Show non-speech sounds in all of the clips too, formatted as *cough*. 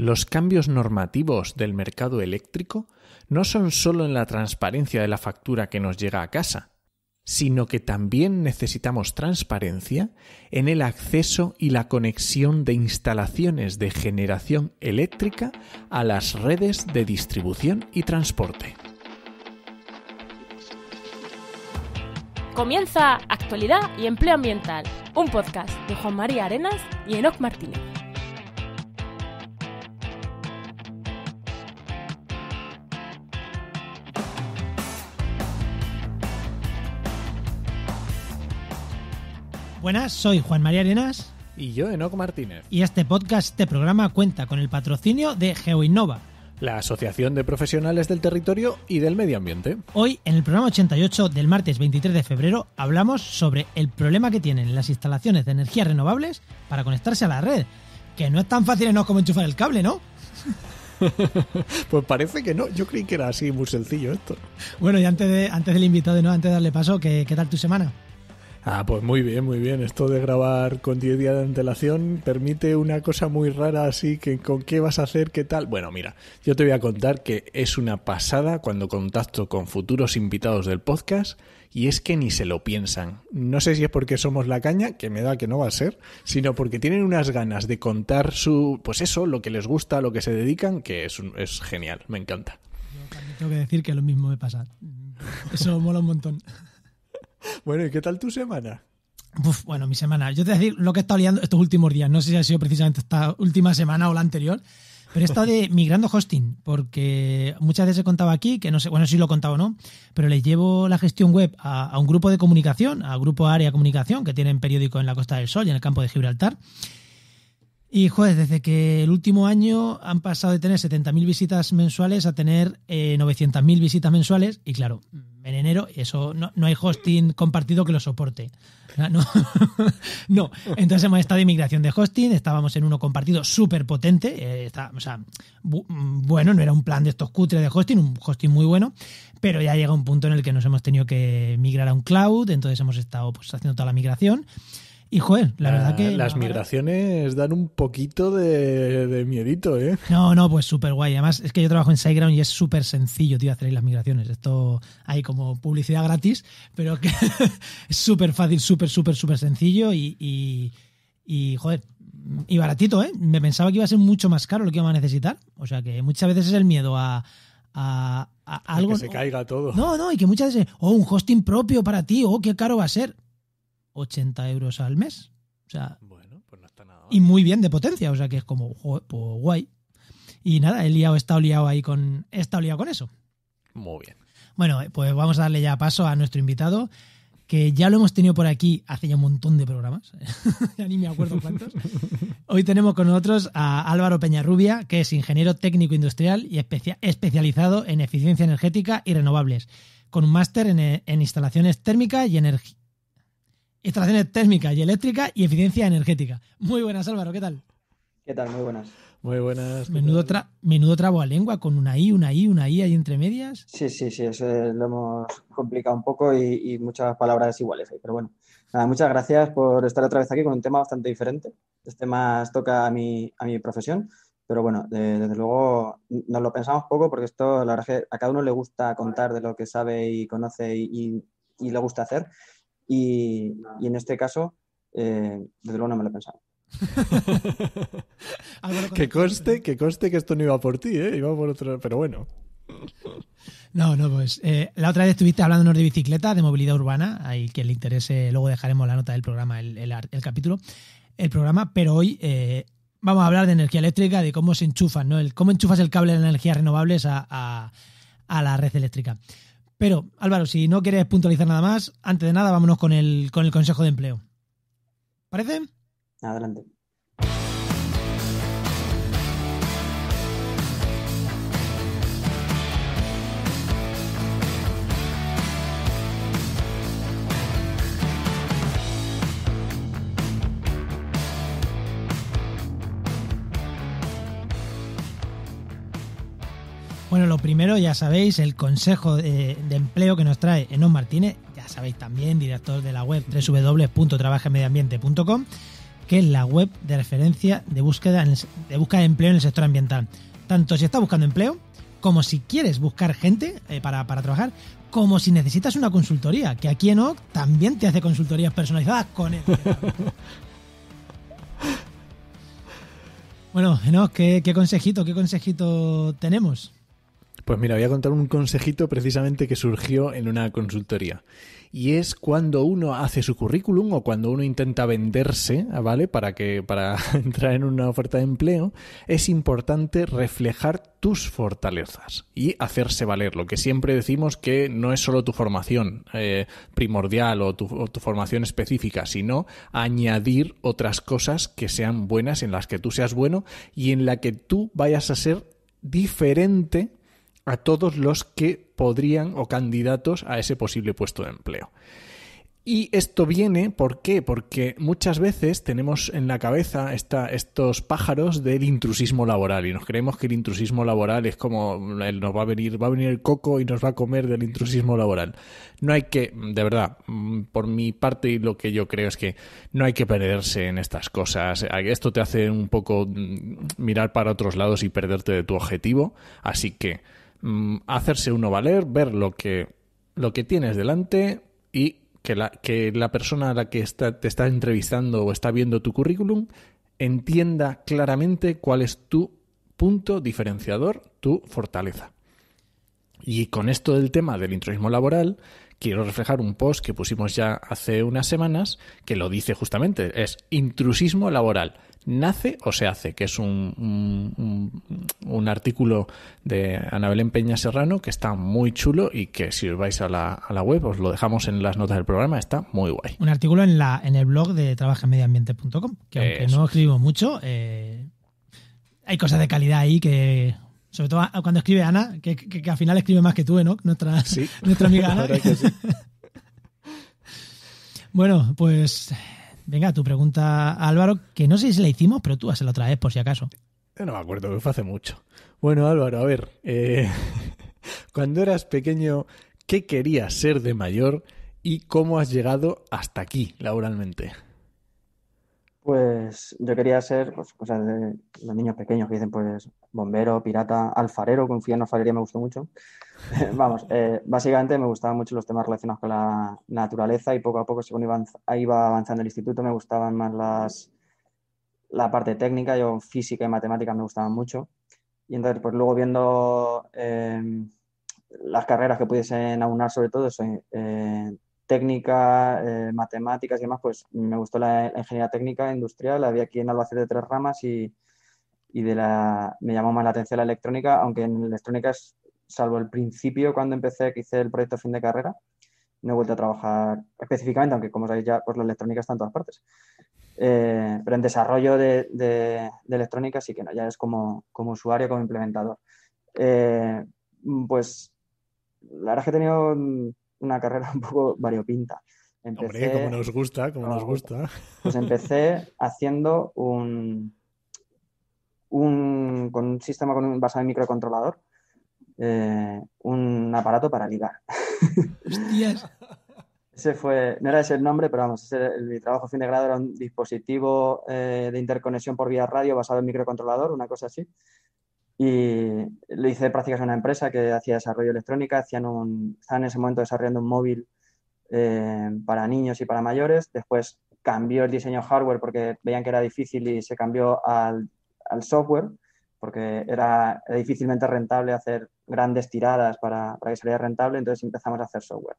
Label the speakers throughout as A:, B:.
A: Los cambios normativos del mercado eléctrico no son solo en la transparencia de la factura que nos llega a casa, sino que también necesitamos transparencia en el acceso y la conexión de instalaciones de generación eléctrica a las redes de distribución y transporte.
B: Comienza Actualidad y Empleo Ambiental, un podcast de Juan María Arenas y Enoc Martínez.
C: Buenas, soy Juan María Arenas.
A: Y yo, Enoc Martínez. Y
C: este podcast, este programa, cuenta con el patrocinio de GeoInnova,
A: la Asociación de Profesionales del Territorio y del Medio Ambiente.
C: Hoy, en el programa 88 del martes 23 de febrero, hablamos sobre el problema que tienen las instalaciones de energías renovables para conectarse a la red. Que no es tan fácil no como enchufar el cable, ¿no?
A: *laughs* pues parece que no, yo creí que era así, muy sencillo esto.
C: Bueno, y antes, de, antes del invitado, ¿no? antes de darle paso, ¿qué, qué tal tu semana?
A: Ah, pues muy bien, muy bien. Esto de grabar con 10 días de antelación permite una cosa muy rara así que con qué vas a hacer, qué tal. Bueno, mira, yo te voy a contar que es una pasada cuando contacto con futuros invitados del podcast y es que ni se lo piensan. No sé si es porque somos la caña, que me da que no va a ser, sino porque tienen unas ganas de contar su, pues eso, lo que les gusta, lo que se dedican, que es, es genial, me encanta.
C: Yo también tengo que decir que lo mismo me pasa. Eso mola un montón.
A: *laughs* Bueno, ¿y qué tal tu semana?
C: bueno, mi semana. Yo te voy a decir lo que he estado liando estos últimos días. No sé si ha sido precisamente esta última semana o la anterior, pero he estado de *laughs* migrando hosting, porque muchas veces he contado aquí, que no sé, bueno, si lo he contado o no, pero les llevo la gestión web a, un grupo de comunicación, a Grupo Área Comunicación, que tienen periódico en la Costa del Sol y en el campo de Gibraltar. Y jueves desde que el último año han pasado de tener 70.000 visitas mensuales a tener eh, 900.000 visitas mensuales. Y claro, y eso no, no, hay hosting compartido que lo soporte. *laughs* No, entonces hemos estado en migración de hosting, estábamos en uno compartido súper potente, eh, mm, bueno, no era un plan de estos cutres de hosting, un hosting muy bueno, pero ya llega un punto en el que nos hemos tenido que migrar a un cloud, entonces hemos estado pues, haciendo toda la migración. Y joder, la, verdad que. Las
A: migraciones dan un poquito de, miedito, ¿eh?
C: No, no, pues súper guay. Además, es que yo trabajo en SiteGround y es súper sencillo, tío, hacer ahí las migraciones. Esto hay como publicidad gratis, pero que *laughs* es súper fácil, súper, súper, súper sencillo y, joder, y baratito, ¿eh? Me pensaba que iba a ser mucho más caro lo que iba a necesitar. O sea que muchas veces es el miedo a, a, algo. que se caiga todo. No, no, y que muchas veces, oh, un hosting propio para ti, oh, qué caro va a ser. 80 euros al mes. O sea, pues Y muy bien de potencia, o sea que es como, pues guay. Y nada, he liado, estado liado ahí con, he con eso. Muy bien. Bueno, eh, pues vamos a darle ya paso a nuestro invitado, que ya lo hemos tenido por aquí hace ya un montón de programas,
A: *laughs* ya ni me acuerdo cuántos.
C: Hoy tenemos con nosotros a Álvaro Peñarrubia, que es ingeniero técnico industrial y especializado en eficiencia energética y renovables, con un máster en, instalaciones térmicas y, energía instalaciones térmicas y eléctricas y eficiencia energética.
D: Muy buenas, Álvaro, ¿qué tal? ¿Qué tal? Muy buenas. Muy buenas.
C: Menudo, menudo trabo a lengua con una I, una I, una I ahí entre
D: medias. Sí, sí, sí, eso lo hemos complicado un poco y, muchas palabras iguales Pero bueno, nada, muchas gracias por estar otra vez aquí con un tema bastante diferente. Este más toca a mi, a mi profesión, pero bueno, desde luego nos lo pensamos poco porque esto, la verdad, a cada uno le gusta contar de lo que sabe y conoce y, y le gusta hacer. Y, en este caso, eh, desde luego no me lo he pensado.
A: *laughs* que conste, que que esto no iba por ti, ¿eh? iba por otro, pero bueno.
C: No, no, pues eh, la otra vez estuviste hablándonos de bicicleta, de movilidad urbana, ahí que le interese, luego dejaremos la nota del programa, el, capítulo, el programa, pero hoy eh, vamos a hablar de energía eléctrica, de cómo se enchufa, ¿no? cómo enchufas el cable de energías renovables a la red eléctrica. Pero, Álvaro, si no quieres puntualizar nada más, antes de nada, vámonos con el, con el consejo de empleo. ¿Parece? Adelante. Bueno, lo primero, ya sabéis, el consejo eh, de, empleo que nos trae Enon Martínez, ya sabéis también, director de la web www.trabajemediambiente.com, que es la web de referencia de búsqueda, de búsqueda de empleo en el sector ambiental. Tanto si estás buscando empleo, como si quieres buscar gente eh, para, trabajar, como si necesitas una consultoría, que aquí en OC también te hace consultorías personalizadas con él. *laughs* bueno, Enos, ¿qué consejito, qué consejito tenemos?
A: Pues mira, voy a contar un consejito precisamente que surgió en una consultoría. Y es cuando uno hace su currículum o cuando uno intenta venderse, ¿vale? Para que, para *laughs* entrar en una oferta de empleo, es importante reflejar tus fortalezas y hacerse valer. Lo que siempre decimos que no es solo tu formación eh, primordial o tu, tu formación específica, sino añadir otras cosas que sean buenas, en las que tú seas bueno y en la que tú vayas a ser diferente a todos los que podrían o candidatos a ese posible puesto de empleo. Y esto viene, ¿por qué? Porque muchas veces tenemos en la cabeza estos pájaros del intrusismo laboral y nos creemos que el intrusismo laboral es como nos va a venir, va a venir el coco y nos va a comer del intrusismo laboral. No hay que, de verdad, mm, por mi parte lo que yo creo es que no hay que perderse en estas cosas. Esto te hace un poco mm, mirar para otros lados y perderte de tu objetivo. Así que Mm, hacerse uno valer, ver lo que, lo que tienes delante y que la, persona a la que está, te está entrevistando o está viendo tu currículum entienda claramente cuál es tu punto diferenciador, tu fortaleza. Y con esto del tema del intrusismo laboral, quiero reflejar un post que pusimos ya hace unas semanas que lo dice justamente, es intrusismo laboral nace o se hace, que es un, un, artículo de Anabel Empeña Serrano que está muy chulo y que si os vais a la, web os lo dejamos en las notas del programa, está muy guay. Un
C: artículo en, la, en el blog de trabajamediambiente.com, que aunque no escribo mucho, eh, hay cosas de calidad ahí que... Sobre todo cuando escribe Ana, que, al final escribe más que tú, ¿eh, ¿no? Nuestra, *laughs* nuestra amiga Ana. *laughs* Bueno, pues Venga, tu pregunta, Álvaro, que no sé si la hicimos, pero tú la otra vez, por si
A: acaso. Yo no me acuerdo, que fue hace mucho. Bueno, Álvaro, a ver. Eh, *laughs* cuando eras pequeño, ¿qué querías ser de mayor y cómo has llegado hasta aquí laboralmente?
D: Pues yo quería ser, pues, de los niños pequeños que dicen, pues, bombero, pirata, alfarero, confía en alfarería, me gustó mucho. *laughs* Vamos, eh, básicamente me gustaban mucho los temas relacionados con la naturaleza y poco a poco, según iba, avanzando el instituto, me gustaban más las, la parte técnica, yo física y matemáticas me gustaban mucho. Y entonces, pues luego viendo eh, las carreras que pudiesen aunar sobre todo, soy, eh, técnica, eh, matemáticas y demás, pues me gustó la, ingeniería técnica industrial, había aquí en Albacete tres ramas y, de la, me llamó más la atención la electrónica, aunque en electrónica, salvo el principio cuando empecé, que hice el proyecto fin de carrera, no he vuelto a trabajar específicamente, aunque como sabéis ya, pues la electrónica está en todas partes. Eh, pero en desarrollo de, de, electrónica sí que no, ya es como, como usuario, como implementador. Eh, pues la verdad es que he tenido una carrera *laughs* un poco variopinta. como nos
A: gusta, como, nos gusta.
D: Pues empecé haciendo un, un, con un sistema con un, basado en microcontrolador, eh, un aparato para ligar. *laughs* ¡Hostias! ese fue, no era ese el nombre, pero vamos, ese, el, mi trabajo fin de grado era un dispositivo eh, de interconexión por vía radio basado en microcontrolador, una cosa así. Y le hice prácticas a una empresa que hacía desarrollo electrónica, hacían un, estaban en ese momento desarrollando un móvil eh, para niños y para mayores. Después cambió el diseño hardware porque veían que era difícil y se cambió al, software porque era, difícilmente rentable hacer grandes tiradas para, que saliera rentable, entonces empezamos a hacer software.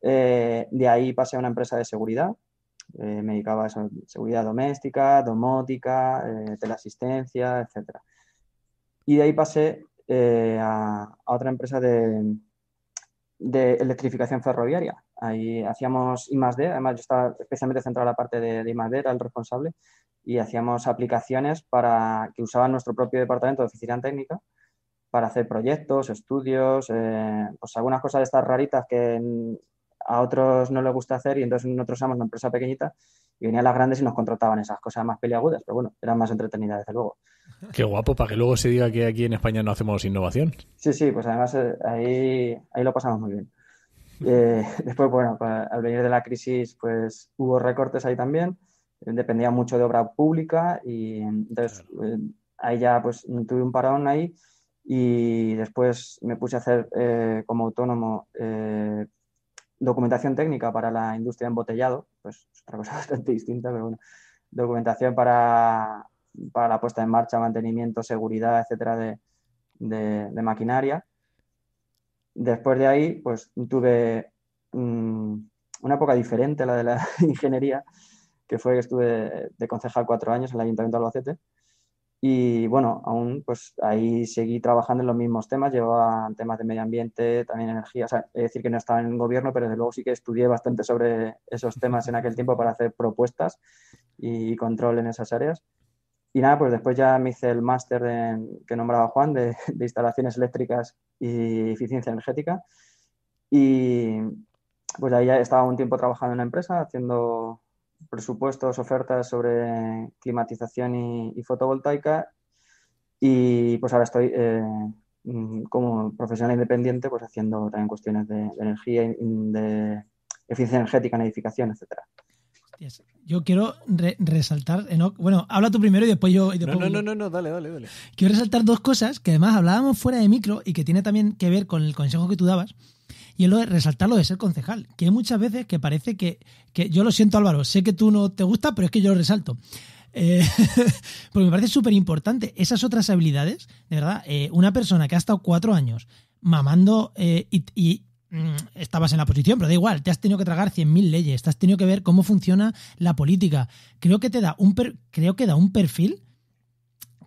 D: Eh, de ahí pasé a una empresa de seguridad, eh, me dedicaba a seguridad doméstica, domótica, teleasistencia, etcétera y de ahí pasé eh, a, otra empresa de, electrificación ferroviaria. Ahí hacíamos I+.D., además yo estaba especialmente centrado en la parte de, de era el responsable, y hacíamos aplicaciones para que usaban nuestro propio departamento de oficina técnica para hacer proyectos, estudios, eh, pues algunas cosas de estas raritas que a otros no les gusta hacer y entonces nosotros éramos una empresa pequeñita y venían las grandes y nos contrataban esas cosas más peliagudas, pero bueno, eran más entretenidas desde luego.
A: Qué guapo, para que luego se diga que aquí en España no hacemos innovación.
D: Sí, sí, pues además eh, ahí, ahí lo pasamos muy bien. Eh, *laughs* después, bueno, pues, al venir de la crisis, pues hubo recortes ahí también, dependía mucho de obra pública y entonces eh, ahí ya pues tuve un parón ahí y después me puse a hacer como autónomo documentación técnica para la industria de embotellado, pues otra cosa *laughs* bastante distinta, pero bueno, documentación para, la puesta en marcha, mantenimiento, seguridad, etcétera, de, maquinaria. Después de ahí, pues tuve mm, una época diferente, la de la *laughs* ingeniería, que fue que estuve de concejal cuatro años en el Ayuntamiento de Albacete y bueno, aún pues ahí seguí trabajando en los mismos temas, llevaba temas de medio ambiente, también energía, o sea, es decir, que no estaba en el gobierno, pero desde luego sí que estudié bastante sobre esos temas en aquel tiempo para hacer propuestas y control en esas áreas. Y nada, pues después ya me hice el máster que nombraba Juan de, *laughs* de, instalaciones eléctricas y eficiencia energética. Y pues ahí ya estaba un tiempo trabajando en una empresa haciendo presupuestos, ofertas sobre climatización y, fotovoltaica. Y pues ahora estoy eh, mm, como profesional independiente, pues haciendo también cuestiones de, energía, mm, de eficiencia energética en edificación, etcétera.
C: Yo quiero resaltar, eh, bueno, habla tú primero y después yo... no, no, no,
A: no, dale, dale, dale.
C: Quiero resaltar dos cosas que además hablábamos fuera de micro y que tiene también que ver con el consejo que tú dabas y es lo de resaltar lo de ser concejal, que hay muchas veces que parece que, yo lo siento Álvaro, sé que tú no te gusta, pero es que yo lo resalto. Eh, *laughs* porque me parece súper importante esas otras habilidades, de verdad, eh, una persona que ha estado cuatro años mamando eh, y, mm, estabas en la posición, pero da igual, te has tenido que tragar 100.000 leyes, te has tenido que ver cómo funciona la política. Creo que te da un creo que da un perfil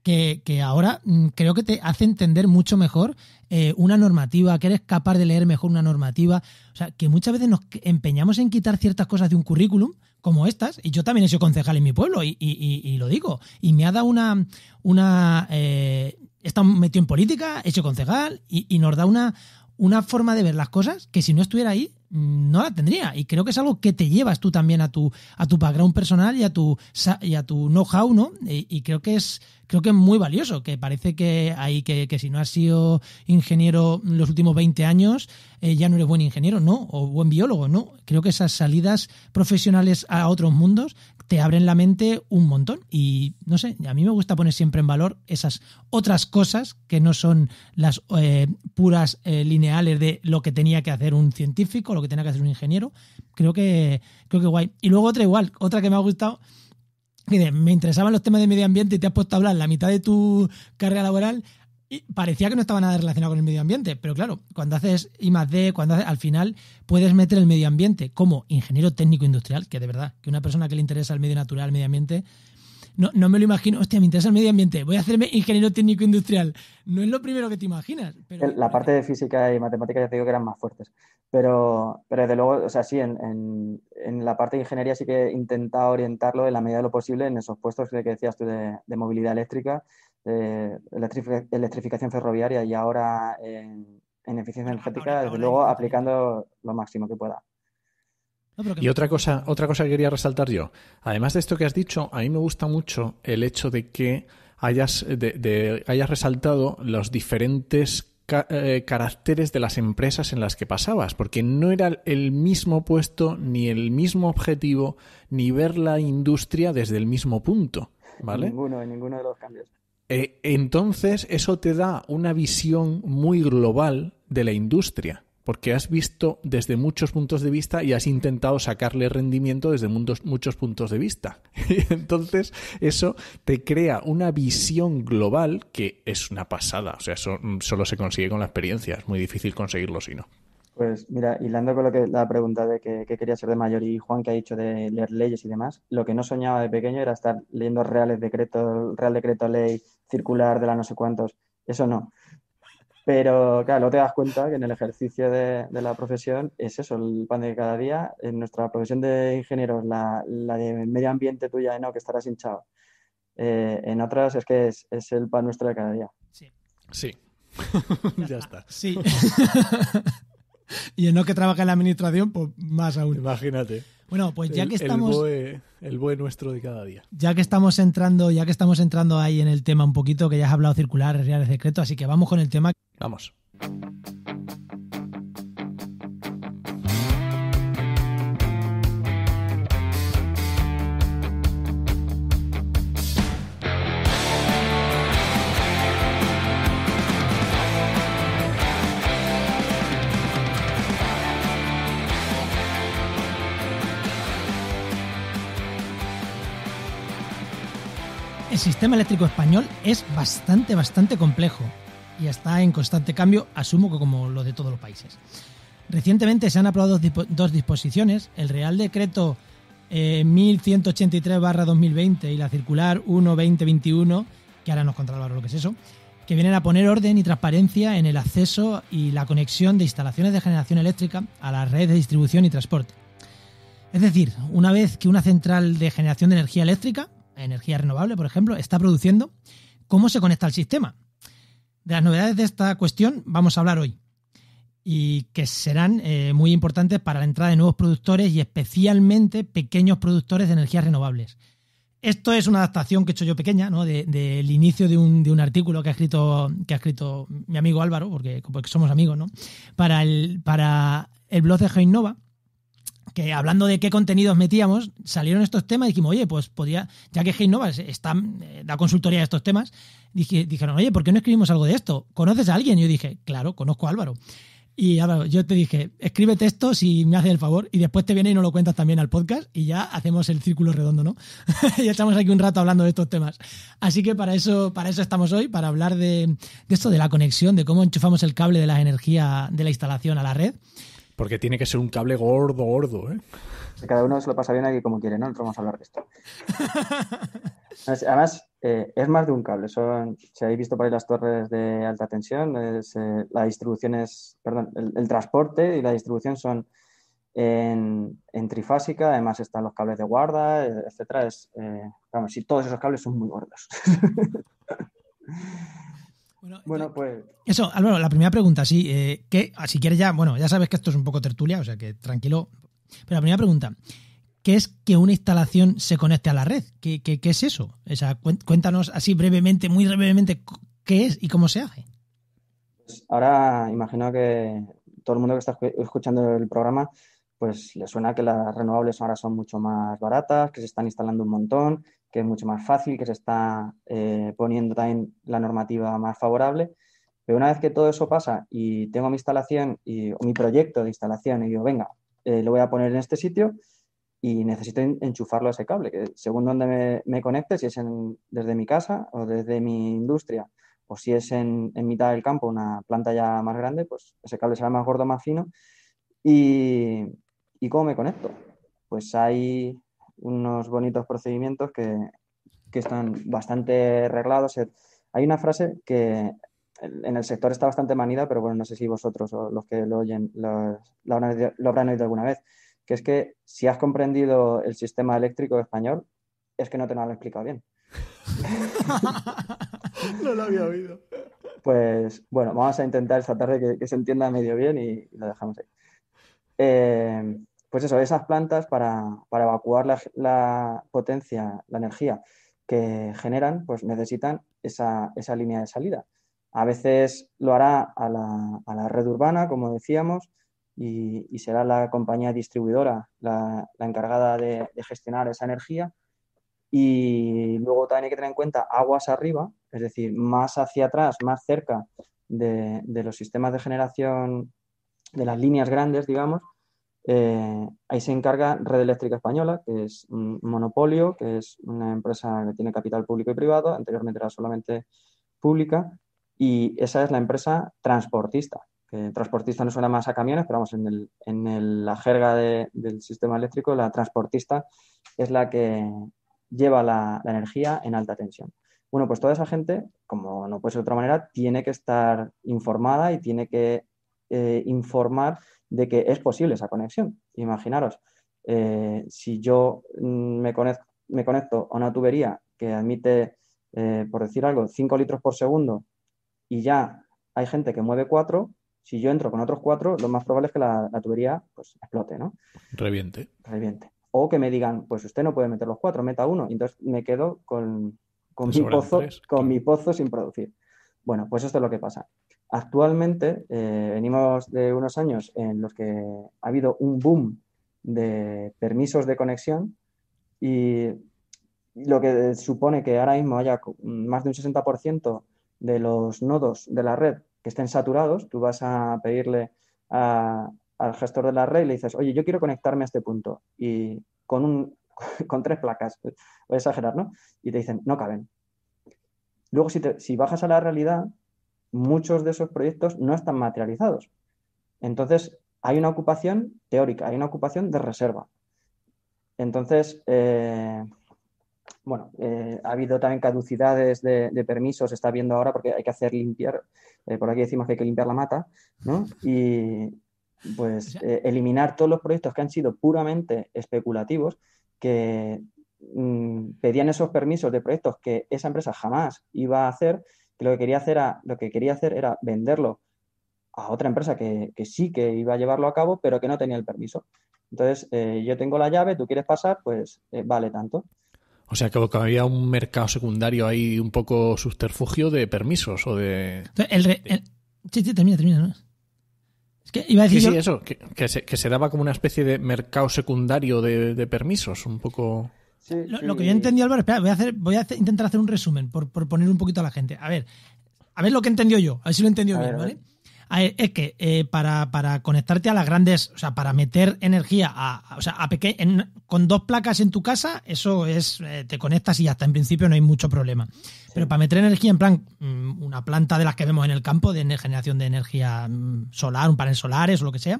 C: que, ahora mm, creo que te hace entender mucho mejor eh, una normativa, que eres capaz de leer mejor una normativa. O sea, que muchas veces nos empeñamos en quitar ciertas cosas de un currículum, como estas, y yo también he sido concejal en mi pueblo, y, y, lo digo, y me ha dado una... una eh, en política, he hecho concejal, y, y nos da una, una forma de ver las cosas que si no estuviera ahí Mm, no la tendría. Y creo que es algo que te llevas tú también a tu, a tu background personal y a tu, y a tu know-how, ¿no? Y, creo que es creo que es muy valioso, que parece que hay que, si no has sido ingeniero los últimos 20 años, eh, ya no eres buen ingeniero, ¿no? O buen biólogo, ¿no? Creo que esas salidas profesionales a otros mundos te abren la mente un montón. Y no sé, a mí me gusta poner siempre en valor esas otras cosas que no son las eh, puras eh, lineales de lo que tenía que hacer un científico, lo que tenía que hacer un ingeniero. Creo que, creo que guay. Y luego otra igual, otra que me ha gustado, me interesaban los temas de medio ambiente y te has puesto a hablar la mitad de tu carga laboral. Y parecía que no estaba nada relacionado con el medio ambiente, pero claro, cuando haces I más D, cuando al final puedes meter el medio ambiente como ingeniero técnico industrial, que de verdad, que una persona que le interesa el medio natural, el medio ambiente, no, no me lo imagino, hostia, me interesa el medio ambiente, voy a hacerme ingeniero técnico industrial. No es lo primero que te imaginas.
D: Pero... La parte de física y matemática ya te digo que eran más fuertes, pero, pero desde luego, o sea, sí, en, la parte de ingeniería sí que he intentado orientarlo en la medida de lo posible en esos puestos que decías tú de, movilidad eléctrica, de electrificación ferroviaria y ahora en, en eficiencia energética, desde luego aplicando lo máximo que pueda
A: y otra cosa, otra cosa que quería resaltar yo. Además de esto que has dicho, a mí me gusta mucho el hecho de que hayas, hayas resaltado los diferentes eh, caracteres de las empresas en las que pasabas, porque no era el mismo puesto, ni el mismo objetivo, ni ver la industria desde el mismo punto.
D: Ninguno, de los cambios.
A: Eh, entonces, eso te da una visión muy global de la industria porque has visto desde muchos puntos de vista y has intentado sacarle rendimiento desde muchos, puntos de vista. *laughs* Y entonces eso te crea una visión global que es una pasada. O sea, eso mm, solo se consigue con la experiencia. Es muy difícil conseguirlo si no.
D: Pues mira, hilando con lo que la pregunta de que, quería ser de mayor y Juan que ha dicho de leer leyes y demás, lo que no soñaba de pequeño era estar leyendo reales decretos, real decreto ley circular de la no sé cuántos. Eso no. Pero claro, te das cuenta que en el ejercicio de, la profesión es eso, el pan de cada día. En nuestra profesión de ingenieros, la, de medio ambiente tuya, no, que estarás hinchado. Eh, en otras es que es, es, el pan nuestro de cada día. Sí. Sí.
A: *laughs* ya está. Sí. *laughs* y en lo que trabaja en la administración, pues más aún. Imagínate. Bueno, pues ya que estamos. El, nuestro de cada día.
C: Ya que estamos entrando, ya que estamos entrando ahí en el tema un poquito, que ya has hablado circulares, reales, secretos, así que vamos con el tema. Vamos. sistema eléctrico español es bastante, bastante complejo y está en constante cambio, asumo que como lo de todos los países. Recientemente se han aprobado dos disposiciones, el Real Decreto 1183-2020 eh, y la Circular 1-2021, que ahora nos contará lo que es eso, que vienen a poner orden y transparencia en el acceso y la conexión de instalaciones de generación eléctrica a las redes de distribución y transporte. Es decir, una vez que una central de generación de energía eléctrica energía renovable, por ejemplo, está produciendo, cómo se conecta al sistema. De las novedades de esta cuestión vamos a hablar hoy y que serán eh, muy importantes para la entrada de nuevos productores y especialmente pequeños productores de energías renovables. Esto es una adaptación que he hecho yo pequeña, ¿no? Del inicio de un, de un, artículo que ha escrito, que ha escrito mi amigo Álvaro, porque, somos amigos, ¿no? Para el, para el blog de GeoInnova que hablando de qué contenidos metíamos, salieron estos temas y dijimos, oye, pues podía, ya que Heinova está, eh, da consultoría de estos temas, dijeron, oye, ¿por qué no escribimos algo de esto? ¿Conoces a alguien? Y yo dije, claro, conozco a Álvaro. Y ahora yo te dije, escríbete esto si me haces el favor y después te viene y nos lo cuentas también al podcast y ya hacemos el círculo redondo, ¿no? *laughs* ya estamos aquí un rato hablando de estos temas. Así que para eso, para eso estamos hoy, para hablar de, de esto, de la conexión, de cómo enchufamos el cable de la energía de la instalación a la red
D: porque tiene que ser un cable gordo, gordo, ¿eh? Cada uno se lo pasa bien aquí como quiere, ¿no? vamos a hablar de esto. Además, eh, es más de un cable. Son, si habéis visto por ahí las torres de alta tensión, eh, la distribución es, perdón, el, transporte y la distribución son en, trifásica, además están los cables de guarda, etcétera. Es, eh, vamos, todos esos cables son muy gordos. *laughs* Bueno, pues.
C: Eso, Álvaro, la primera pregunta, sí. Eh, que, ah, si quieres ya, bueno, ya sabes que esto es un poco tertulia, o sea que tranquilo. Pero la primera pregunta, ¿qué es que una instalación se conecte a la red? ¿Qué, es eso? O sea, cuéntanos así brevemente, muy brevemente, qué es y cómo se hace.
D: Pues ahora imagino que todo el mundo que está escuchando el programa, pues le suena que las renovables ahora son mucho más baratas, que se están instalando un montón, que es mucho más fácil, que se está eh, poniendo también la normativa más favorable. Pero una vez que todo eso pasa y tengo mi instalación y, o mi proyecto de instalación y digo, venga, eh, lo voy a poner en este sitio y necesito enchufarlo a ese cable, que según donde me, conecte, si es desde mi casa o desde mi industria o si es en, mitad del campo una planta ya más grande, pues ese cable será más gordo, más fino. y cómo me conecto? Pues hay unos bonitos procedimientos que, están bastante reglados. Eh, hay una frase que en el sector está bastante manida, pero bueno, no sé si vosotros o los que lo oyen lo, habrán, oído alguna vez, que es que si has comprendido el sistema eléctrico español, es que no te lo han explicado bien.
A: *laughs* no lo había oído.
D: Pues bueno, vamos a intentar esta tarde que, se entienda medio bien y, lo dejamos ahí. Eh, pues eso, esas plantas para, evacuar la, potencia, la energía que generan, pues necesitan esa, línea de salida. A veces lo hará a la, red urbana, como decíamos, y, será la compañía distribuidora la, encargada de, gestionar esa energía. Y luego también hay que tener en cuenta aguas arriba, es decir, más hacia atrás, más cerca de los sistemas de generación de las líneas grandes, digamos, eh, ahí se encarga Red Eléctrica Española, que es un monopolio, que es una empresa que tiene capital público y privado, anteriormente era solamente pública, y esa es la empresa transportista. Que transportista no suena más a camiones, pero vamos, en, la jerga del sistema eléctrico, la transportista es la que lleva la, la energía en alta tensión. Bueno, pues toda esa gente, como no puede ser de otra manera, tiene que estar informada y tiene que eh, informar de que es posible esa conexión. Imaginaros, eh, si yo mm, me conecto, a una tubería que admite, eh, por decir algo, 5 litros por segundo y ya hay gente que mueve 4, si yo entro con otros 4, lo más probable es que la, tubería pues, explote, ¿no? Reviente. Reviente. O que me digan, pues usted no puede meter los 4, meta uno. Y entonces me quedo con, con mi pozo sin producir. Bueno, pues esto es lo que pasa. Actualmente eh, venimos de unos años en los que ha habido un boom de permisos de conexión y lo que supone que ahora mismo haya más de un 60% de los nodos de la red que estén saturados, tú vas a pedirle al gestor de la red y le dices, oye, yo quiero conectarme a este punto y con, un, *laughs* con tres placas, voy a exagerar, ¿no? Y te dicen, no caben. Luego, si bajas a la realidad, muchos de esos proyectos no están materializados. Entonces, hay una ocupación teórica, hay una ocupación de reserva. Entonces, eh, bueno, eh, ha habido también caducidades de, permisos, se está viendo ahora porque hay que hacer limpiar, eh, por aquí decimos que hay que limpiar la mata, ¿no? Y pues eliminar todos los proyectos que han sido puramente especulativos, que mm, pedían esos permisos de proyectos que esa empresa jamás iba a hacer lo que quería hacer, lo que quería hacer era venderlo a otra empresa que, sí que iba a llevarlo a cabo, pero que no tenía el permiso. Entonces, eh, yo tengo la llave, tú quieres pasar, pues eh, vale tanto.
A: O sea, que había un mercado secundario ahí un poco subterfugio de permisos o de...
D: Sí, sí, termina, termina,
A: Es que iba a decir sí, sí, eso, que, se, daba como una especie de mercado secundario de permisos, un poco
C: lo, que yo entendí, Álvaro, espera, voy a, hacer, voy a intentar hacer un resumen por, poner un poquito a la gente. A ver, a ver lo que entendió yo, a ver si lo entendió bien, ¿vale? es que eh, para, conectarte a las grandes, o sea, para meter energía a, o sea, con dos placas en tu casa, eso es, eh, te conectas y hasta en principio no hay mucho problema. Pero para meter energía en plan, mm, una planta de las que vemos en el campo de generación de energía mm, solar, un panel solar, o lo que sea,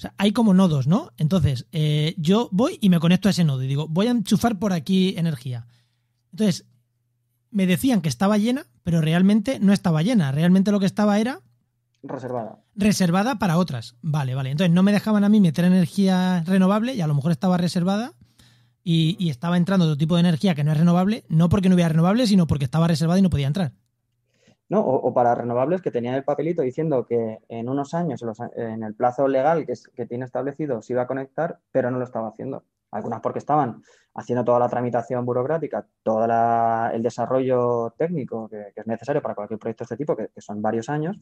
C: o sea, hay como nodos, ¿no? Entonces, eh, yo voy y me conecto a ese nodo y digo, voy a enchufar por aquí energía. Entonces, me decían que estaba llena, pero realmente no estaba llena. Realmente lo que estaba era... Reservada. Reservada para otras. Vale, vale. Entonces, no me dejaban a mí meter energía renovable y a lo mejor estaba reservada y, y estaba entrando otro tipo de energía que no es renovable, no porque no hubiera renovable, sino porque estaba reservada y no podía entrar.
D: ¿no? O, para renovables que tenían el papelito diciendo que en unos años, en el plazo legal que, tiene establecido, se iba a conectar, pero no lo estaba haciendo. Algunas porque estaban haciendo toda la tramitación burocrática, todo el desarrollo técnico que, es necesario para cualquier proyecto de este tipo, que, son varios años,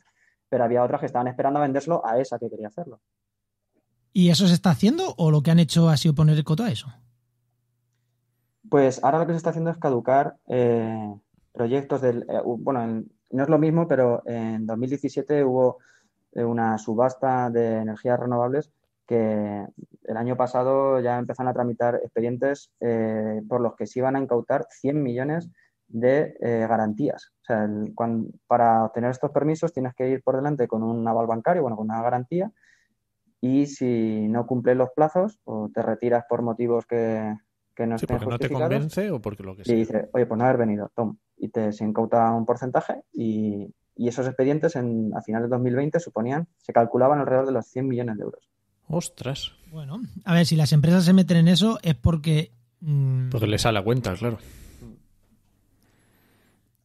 D: pero había otras que estaban esperando a venderlo a esa que quería hacerlo.
C: ¿Y eso se está haciendo o lo que han hecho ha sido poner el coto a eso?
D: Pues ahora lo que se está haciendo es caducar eh, proyectos del. Eh, bueno, en, no es lo mismo, pero en 2017 hubo eh, una subasta de energías renovables que el año pasado ya empezaron a tramitar expedientes eh, por los que se iban a incautar 100 millones de eh, garantías. O sea, para obtener estos permisos tienes que ir por delante con un aval bancario, bueno, con una garantía, y si no cumples los plazos o te retiras por motivos que, no estén porque justificados, no te
A: convence o porque lo que sea. Y
D: oye, pues no haber venido, Tom y te, se incauta un porcentaje y, esos expedientes en, a finales de 2020 suponían, se calculaban alrededor de los 100 millones de euros.
C: Ostras.
D: Bueno, a ver, si las empresas se meten
C: en eso es porque... Mm, porque
A: les sale a cuenta, claro.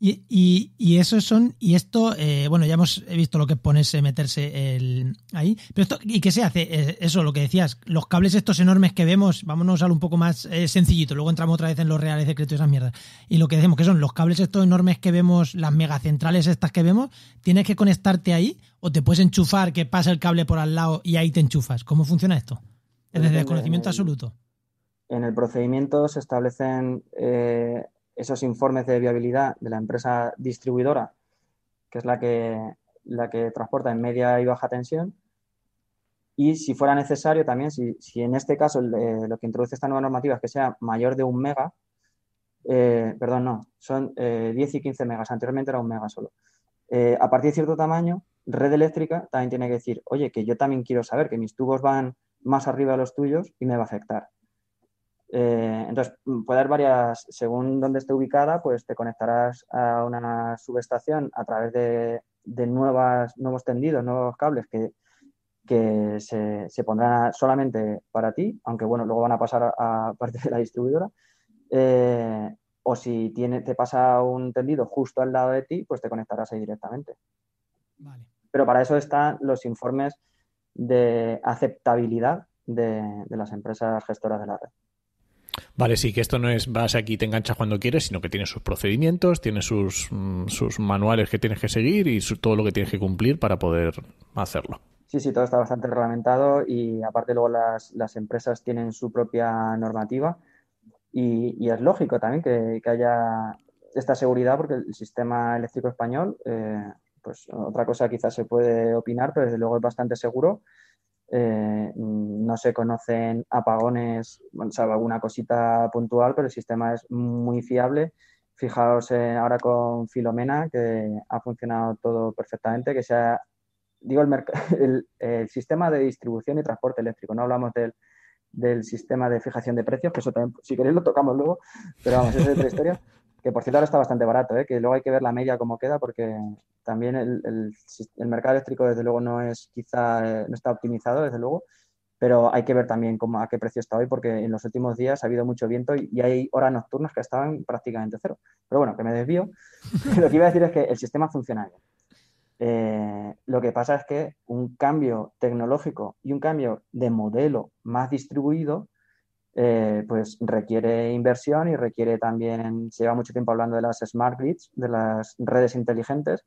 C: Y, eso son, y esto, eh, bueno, ya hemos visto lo que es ponerse, meterse ahí, pero ¿y qué se hace? Eh, eso, lo que decías, los cables estos enormes que vemos, vámonos a lo un poco más eh, sencillito, luego entramos otra vez en los reales secretos y esas mierdas. Y lo que decimos, que son los cables estos enormes que vemos, las megacentrales estas que vemos, ¿tienes que conectarte ahí o te puedes enchufar que pasa el cable por al lado y ahí te enchufas? ¿Cómo funciona esto?
D: Pues Desde el desconocimiento absoluto. En el procedimiento se establecen eh, esos informes de viabilidad de la empresa distribuidora, que es la que, la que transporta en media y baja tensión. Y si fuera necesario también, si, en este caso eh, lo que introduce esta nueva normativa es que sea mayor de un mega, eh, perdón, no, son 10 eh, y 15 megas, anteriormente era un mega solo. a partir de cierto tamaño, red eléctrica también tiene que decir, oye, que yo también quiero saber que mis tubos van más arriba de los tuyos y me va a afectar. Eh, entonces, mm, puede haber varias, según donde esté ubicada, pues te conectarás a una subestación a través de, nuevos tendidos, nuevos cables que, se, pondrán solamente para ti, aunque bueno, luego van a pasar a *laughs* parte de la distribuidora. Eh, o si te pasa un tendido justo al lado de ti, pues te conectarás ahí directamente. Pero para eso están los informes de aceptabilidad de las empresas gestoras de la red.
A: Vale, sí, que esto no es vas aquí te enganchas cuando quieres, sino que tiene sus procedimientos, tiene sus, mm, manuales que tienes que seguir y todo lo que tienes que cumplir para poder hacerlo.
D: Sí, sí, todo está bastante reglamentado y aparte luego las, empresas tienen su propia normativa y, es lógico también que, haya esta seguridad porque el sistema eléctrico español, eh, pues otra cosa quizás se puede opinar, pero desde luego es bastante seguro eh, mm, no se conocen apagones, salvo alguna cosita puntual, pero el sistema es muy fiable. Fijaos eh, ahora con Filomena, que ha funcionado todo perfectamente, que sea digo, *laughs* el, sistema de distribución y transporte eléctrico, no hablamos del, del sistema de fijación de precios, que eso también, si queréis lo tocamos luego, pero vamos, esa es otra historia. *laughs* que por cierto ahora está bastante barato, ¿eh? que luego hay que ver la media cómo queda, porque también el, mercado eléctrico, desde luego, no es quizá, eh, no está optimizado, desde luego, pero hay que ver también cómo, a qué precio está hoy, porque en los últimos días ha habido mucho viento y, hay horas nocturnas que estaban prácticamente cero. Pero bueno, que me desvío. *laughs* lo que iba a decir es que el sistema funciona bien. Eh, lo que pasa es que un cambio tecnológico y un cambio de modelo más distribuido eh, pues requiere inversión y requiere también, se lleva mucho tiempo hablando de las smart grids, de las redes inteligentes,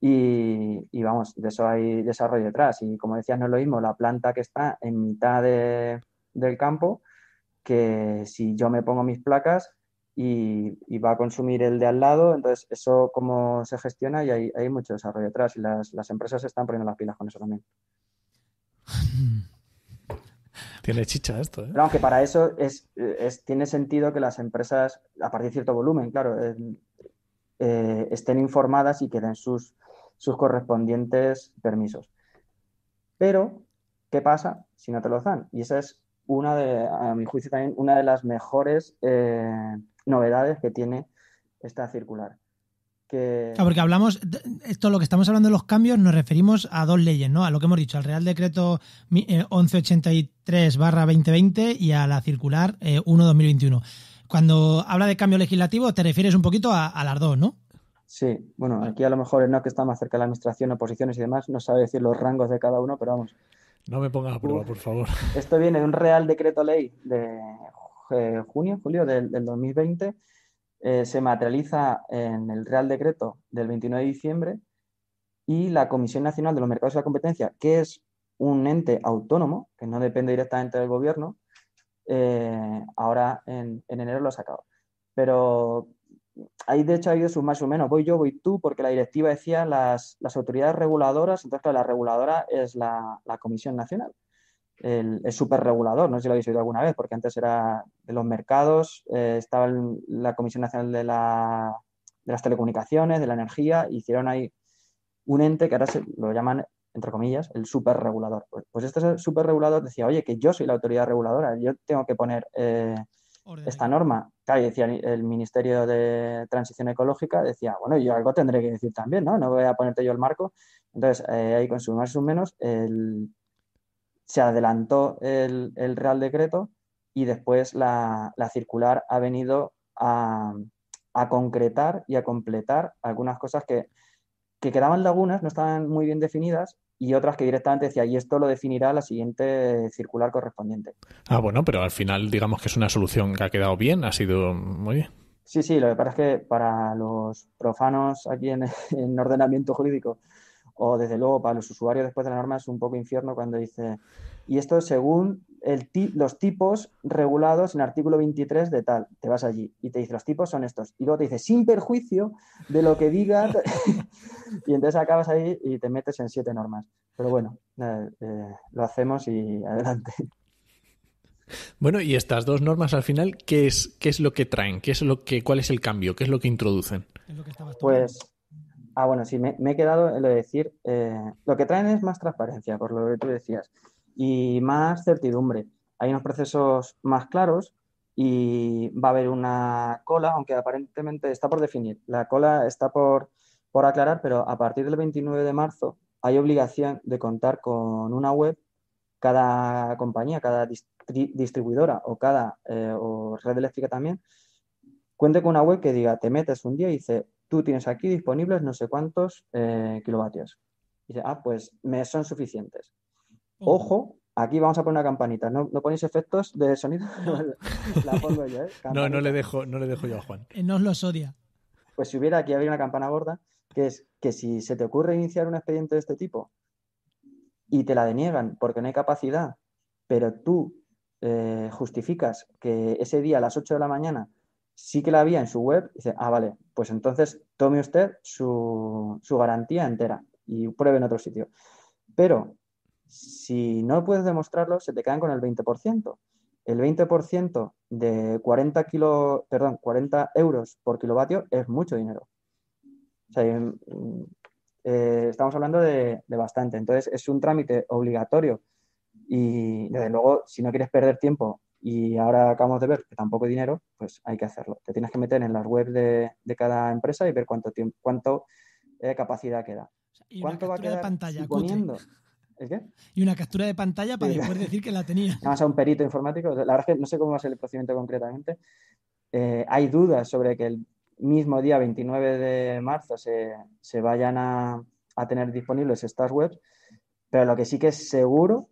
D: y, vamos, de eso hay desarrollo detrás. Y como decías, no es lo mismo la planta que está en mitad del campo que si yo me pongo mis placas y, va a consumir el de al lado. Entonces, eso cómo se gestiona y hay, mucho desarrollo detrás y las, empresas están poniendo las pilas con eso también.
A: *laughs* Tiene chicha esto. ¿eh?
D: aunque para eso tiene sentido que las empresas, a partir de cierto volumen, claro, eh, eh, estén informadas y que den sus, sus correspondientes permisos. Pero, ¿qué pasa si no te lo dan? Y esa es una de, a mi juicio también, una de las mejores eh, novedades que tiene esta circular. Claro, porque
C: hablamos, esto lo que estamos hablando de los cambios nos referimos a dos leyes, ¿no? A lo que hemos dicho, al Real Decreto 1183 2020 eh, y a la circular 1 eh, 2021. Cuando habla de cambio legislativo te refieres un poquito a, las dos, ¿no?
D: Sí, bueno, aquí a lo mejor no que está más cerca de la administración, oposiciones y demás, no sabe decir los rangos de cada uno, pero vamos.
A: No me pongas a prueba,
D: por favor. Esto viene de un Real Decreto Ley de eh, junio, julio del, del 2020 eh, se materializa en el Real Decreto del 29 de diciembre y la Comisión Nacional de los Mercados y la Competencia, que es un ente autónomo, que no depende directamente del gobierno, eh, ahora en, enero lo ha sacado. Pero ahí de hecho ha habido sus más o menos, voy yo, voy tú, porque la directiva decía las, autoridades reguladoras, entonces la reguladora es la Comisión Nacional el, superregulador, no sé si lo habéis oído alguna vez, porque antes era de los mercados, eh, estaba la Comisión Nacional de, la, de, las Telecomunicaciones, de la Energía, hicieron ahí un ente que ahora se, lo llaman, entre comillas, el superregulador. Pues, pues este superregulador decía, oye, que yo soy la autoridad reguladora, yo tengo que poner eh, esta norma. Claro, decía el Ministerio de Transición Ecológica, decía, bueno, yo algo tendré que decir también, ¿no? No voy a ponerte yo el marco. Entonces, eh, ahí con más o menos, el se adelantó el, Real Decreto y después la, circular ha venido a, concretar y a completar algunas cosas que, quedaban lagunas, no estaban muy bien definidas y otras que directamente decía, y esto lo definirá la siguiente circular correspondiente.
A: Ah, bueno, pero al final digamos que es una solución que ha quedado bien, ha sido muy bien.
D: Sí, sí, lo que pasa es que para los profanos aquí en, en ordenamiento jurídico o desde luego para los usuarios después de la norma es un poco infierno cuando dice, y esto según el los tipos regulados en artículo 23 de tal, te vas allí y te dice, los tipos son estos, y luego te dice, sin perjuicio de lo que digas, *laughs* y entonces acabas ahí y te metes en siete normas. Pero bueno, eh, eh, lo hacemos y adelante.
A: Bueno, y estas dos normas al final, ¿qué es, qué es lo que traen? ¿Qué es lo que, ¿Cuál es el cambio? ¿Qué es lo que introducen?
D: Pues Ah, bueno, sí, me, he quedado en lo de decir, eh, lo que traen es más transparencia, por lo que tú decías, y más certidumbre. Hay unos procesos más claros y va a haber una cola, aunque aparentemente está por definir. La cola está por, aclarar, pero a partir del 29 de marzo hay obligación de contar con una web cada compañía, cada distribuidora o cada eh, red eléctrica también, cuente con una web que diga, te metes un día y dice, tú tienes aquí disponibles no sé cuántos eh, kilovatios. Y dice, ah, pues me son suficientes. Ojo, aquí vamos a poner una campanita. ¿No, ponéis efectos de sonido? *laughs* La pongo yo, ¿eh? *laughs* No, no le, dejo, no le dejo yo a Juan. Eh, no os los odia. Pues si hubiera aquí, habría una campana gorda, que es que si se te ocurre iniciar un expediente de este tipo y te la deniegan porque no hay capacidad, pero tú eh, justificas que ese día a las 8 de la mañana sí que la había en su web, dice, ah, vale, pues entonces tome usted su, garantía entera y pruebe en otro sitio. Pero si no puedes demostrarlo, se te quedan con el 20%. El 20% de 40, perdón, 40 euros por kilovatio es mucho dinero. O sea, em, eh, estamos hablando de, de, bastante. Entonces, es un trámite obligatorio. Y desde luego, si no quieres perder tiempo y ahora acabamos de ver que tampoco hay dinero, pues hay que hacerlo. Te tienes que meter en las webs de, de cada empresa y ver cuánto tiempo, cuánto eh, capacidad queda. Y ¿Cuánto va a de pantalla,
C: Y una captura de pantalla para después decir que la tenía.
D: *laughs* Nada a un perito informático. La verdad es que no sé cómo va a ser el procedimiento concretamente. Eh, hay dudas sobre que el mismo día 29 de marzo se, vayan a, a tener disponibles estas webs, pero lo que sí que es seguro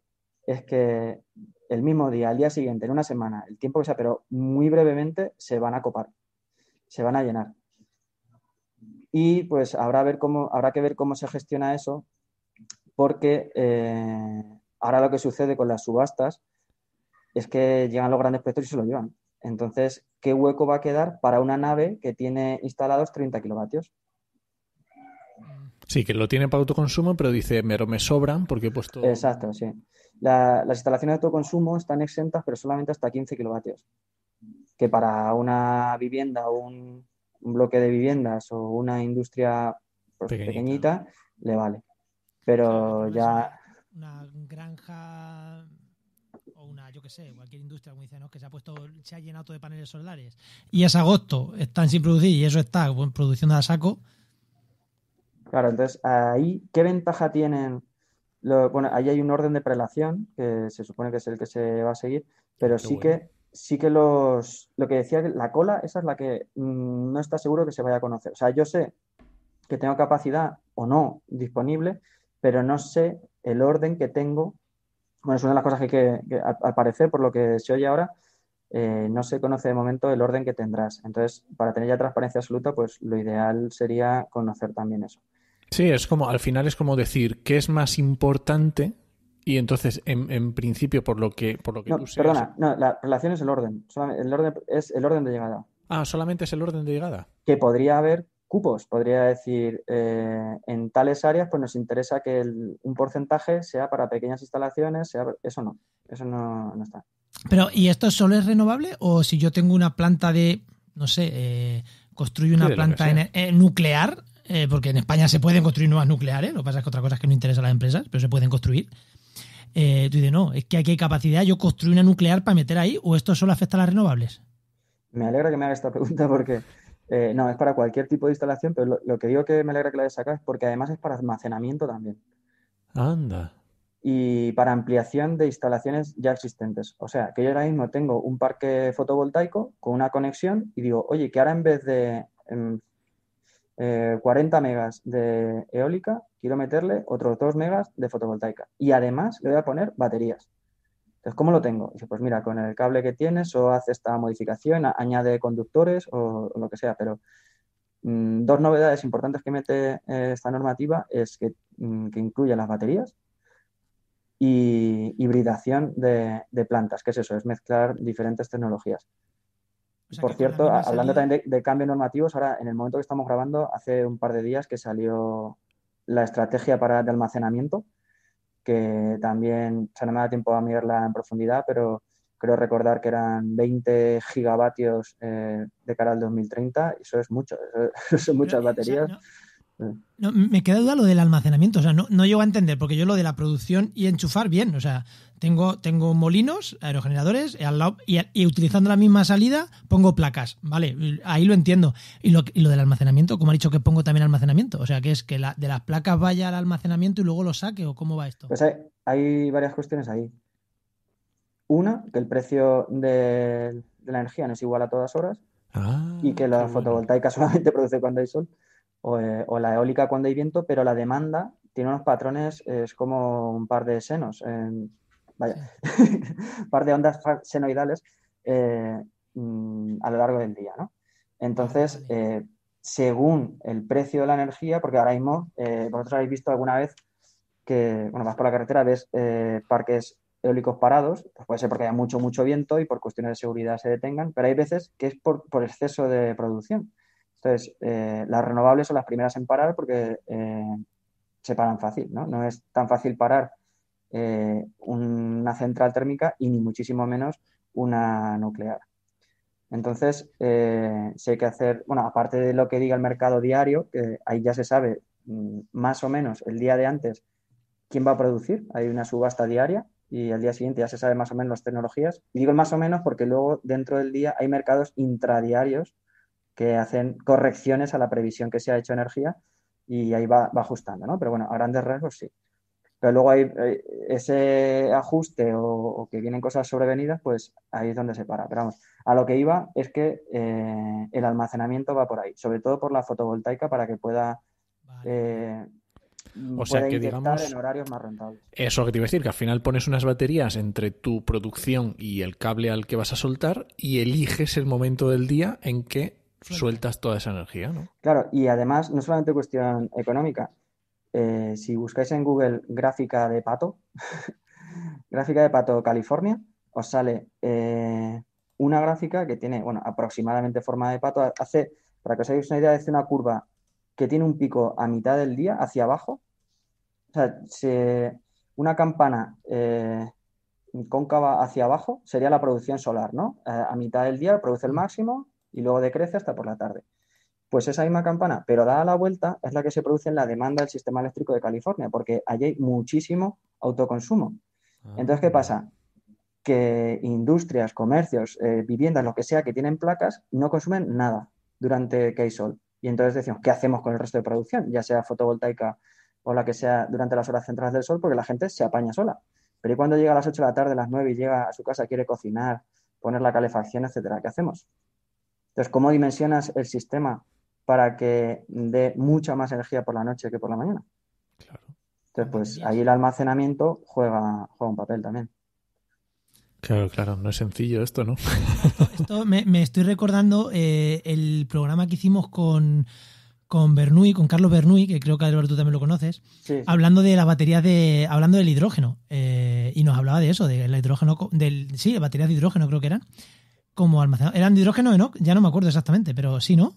D: es que el mismo día, al día siguiente, en una semana, el tiempo que sea, pero muy brevemente se van a copar, se van a llenar. Y pues habrá, que ver cómo se gestiona eso, porque eh, ahora lo que sucede con las subastas es que llegan los grandes proyectos y se lo llevan. Entonces, ¿qué hueco va a quedar para una nave que tiene instalados 30 kilovatios?
A: Sí, que lo tiene para autoconsumo, pero dice, mero me sobran porque he puesto...
D: Exacto, sí. las instalaciones de autoconsumo están exentas, pero solamente hasta 15 kilovatios. Que para una vivienda o un, bloque de viviendas o una industria pues, pequeñita. le vale. Pero ya... Una granja
C: o una, yo qué sé, cualquier industria, como dicen, que se ha puesto, se ha llenado
D: de paneles solares
C: y es agosto, están sin producir y eso está, buen pues, producción a saco,
D: Claro, entonces ahí, ¿qué ventaja tienen? bueno, ahí hay un orden de prelación, que se supone que es el que se va a seguir, pero sí que sí que los. Lo que decía, la cola, esa es la que mm, no está seguro que se vaya a conocer. O sea, yo sé que tengo capacidad o no disponible, pero no sé el orden que tengo. Bueno, es una de las cosas que, que, que al parecer, por lo que se oye ahora, eh, no se conoce de momento el orden que tendrás. Entonces, para tener ya transparencia absoluta, pues lo ideal sería conocer también eso.
A: Sí, es como, al final es como decir qué es más importante y entonces, en, en principio, por lo que, por lo que no, Perdona,
D: la relación es el orden. El orden es el orden de llegada. Ah, solamente es el orden de llegada. Que podría haber cupos, podría decir, eh, en tales áreas, pues nos interesa que un porcentaje sea para pequeñas instalaciones, eso no, eso no, está.
C: Pero, ¿y esto solo es renovable? O si yo tengo una planta de, no sé, eh, construyo una planta
D: eh, nuclear,
C: eh, porque en España se pueden construir nuevas nucleares, lo que pasa es que otra cosa es que no interesa a las empresas, pero se pueden construir. Eh, tú dices, no, es que aquí hay capacidad, yo construí una nuclear para meter ahí, o esto solo afecta a las renovables.
D: Me alegra que me haga esta pregunta porque eh, no, es para cualquier tipo de instalación, pero lo, que digo que me alegra que la hayas sacado es porque además es para almacenamiento también. Anda. Y para ampliación de instalaciones ya existentes. O sea, que yo ahora mismo tengo un parque fotovoltaico con una conexión y digo, oye, que ahora en vez de 40 eh, megas de eólica, quiero meterle otros 2 megas de fotovoltaica. Y además le voy a poner baterías. Entonces, ¿cómo lo tengo? Dice, pues mira, con el cable que tienes o hace esta modificación, añade conductores o, lo que sea, pero mm, dos novedades importantes que mete eh, esta normativa es mm, que, incluye las baterías y hibridación de, de plantas, que es eso, es mezclar diferentes tecnologías. Por cierto, hablando también de, cambios normativos, ahora en el momento que estamos grabando, hace un par de días que salió la estrategia para de almacenamiento, que también, se sea, no me da tiempo a mirarla en profundidad, pero creo recordar que eran 20 gigavatios eh, de cara al 2030, y eso es mucho, *laughs* eso, son muchas baterías. No,
C: me queda duda lo del almacenamiento, o sea, no, no llego a entender, porque yo lo de la producción y enchufar bien, o sea, tengo, tengo molinos, aerogeneradores, eh, y, y, utilizando la misma salida pongo placas, ¿vale? Ahí lo entiendo. Y lo, del almacenamiento, como ha dicho que pongo también almacenamiento, o sea, que es que la, de las placas vaya al almacenamiento y luego lo saque, o cómo va esto.
D: Pues hay, varias cuestiones ahí. Una, que el precio de, la energía no es igual a todas horas ah, y que la fotovoltaica *laughs* solamente produce cuando hay sol. Eh, o, la eólica cuando hay viento, pero la demanda tiene unos patrones, es como un par de senos, vaya, *laughs* un par de ondas senoidales eh, mm, a lo largo del día, Entonces, ah, eh, según el precio de la energía, porque ahora mismo vosotros habéis visto alguna vez que, bueno, vas por la carretera, ves parques eólicos parados, pues puede ser porque haya mucho, mucho viento y por cuestiones de seguridad se detengan, pero hay veces que es por exceso de producción. Entonces, eh, las renovables son las primeras en parar porque eh, se paran fácil, ¿no? No es tan fácil parar eh, una central térmica y ni muchísimo menos una nuclear. Entonces, si hay que hacer, bueno, aparte de lo que diga el mercado diario, que ahí ya se sabe mm, más o menos el día de antes quién va a producir, hay una subasta diaria y al día siguiente ya se sabe más o menos las tecnologías. Y digo más o menos porque luego dentro del día hay mercados intradiarios que hacen correcciones a la previsión que se ha hecho energía y ahí va, ajustando, ¿no? Pero bueno, a grandes rasgos sí. Pero luego hay eh, ese ajuste o, que vienen cosas sobrevenidas, pues ahí es donde se para. Pero vamos, a lo que iba es que eh, el almacenamiento va por ahí, sobre todo por la fotovoltaica para que pueda... Eh, o sea que digamos en horarios más rentables.
A: Eso que te iba a decir, que al final pones unas baterías entre tu producción y el cable al que vas a soltar y eliges el momento del día en que sueltas toda esa energía,
D: Claro, y además, no solamente cuestión económica. Eh, si buscáis en Google gráfica de pato, *laughs* gráfica de pato California, os sale eh, una gráfica que tiene, bueno, aproximadamente forma de pato. Hace, para que os hagáis una idea, de una curva que tiene un pico a mitad del día hacia abajo. O sea, una campana eh, cóncava hacia abajo sería la producción solar, ¿no? a mitad del día produce el máximo, y luego decrece hasta por la tarde. Pues esa misma campana, pero dada la vuelta, es la que se produce en la demanda del sistema eléctrico de California, porque allí hay muchísimo autoconsumo. Ah. Entonces, ¿qué pasa? Que industrias, comercios, eh, viviendas, lo que sea, que tienen placas, no consumen nada durante que hay sol. Y entonces decimos, ¿qué hacemos con el resto de producción? Ya sea fotovoltaica o la que sea durante las horas centrales del sol, porque la gente se apaña sola. Pero ¿y cuando llega a las 8 de la tarde, a las 9 y llega a su casa, quiere cocinar, poner la calefacción, etcétera? ¿Qué hacemos? Entonces, ¿cómo dimensionas el sistema para que dé mucha más energía por la noche que por la mañana? Claro. Entonces, pues ahí el almacenamiento juega, juega un papel también.
A: Claro, claro, no es sencillo esto, ¿no? *laughs* Esto, me,
C: estoy recordando eh, el programa que hicimos con, con con Carlos Bernuy, que creo que Alberto tú también lo conoces, hablando de la batería de, hablando del hidrógeno eh, y nos hablaba de eso, del hidrógeno, del sí, baterías de hidrógeno creo que eran como ¿Eran de hidrógeno, no? Ya no me acuerdo exactamente, pero sí, ¿no?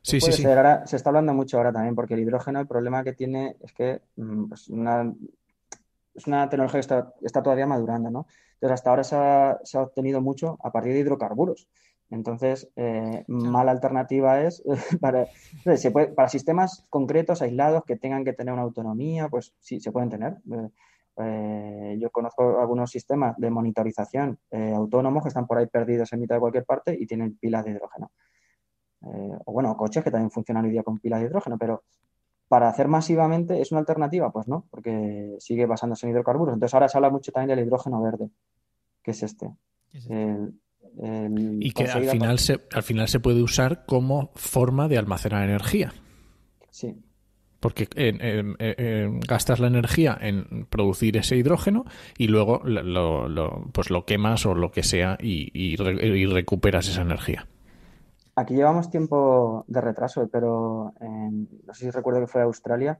C: Sí, pues sí, sí.
D: se está hablando mucho ahora también, porque el hidrógeno, el problema que tiene es que mm, pues es una tecnología que está, todavía madurando, ¿no? Entonces, hasta ahora se ha, obtenido mucho a partir de hidrocarburos. Entonces, eh, mala alternativa es *laughs* pues, para, sistemas concretos, aislados, que tengan que tener una autonomía, pues sí, se pueden tener. Eh, eh, yo conozco algunos sistemas de monitorización eh, autónomos que están por ahí perdidos en mitad de cualquier parte y tienen pilas de hidrógeno. Eh, o bueno, coches que también funcionan hoy día con pilas de hidrógeno, pero para hacer masivamente es una alternativa, pues no, porque sigue basándose en hidrocarburos. Entonces ahora se habla mucho también del hidrógeno verde, que es este. este. y que al final,
A: se, al final se puede usar como forma de almacenar energía. Sí, porque gastas la energía en producir ese hidrógeno y luego lo, pues lo quemas o lo que sea y, recuperas esa energía.
D: Aquí llevamos tiempo de retraso, pero no sé si recuerdo que fue a Australia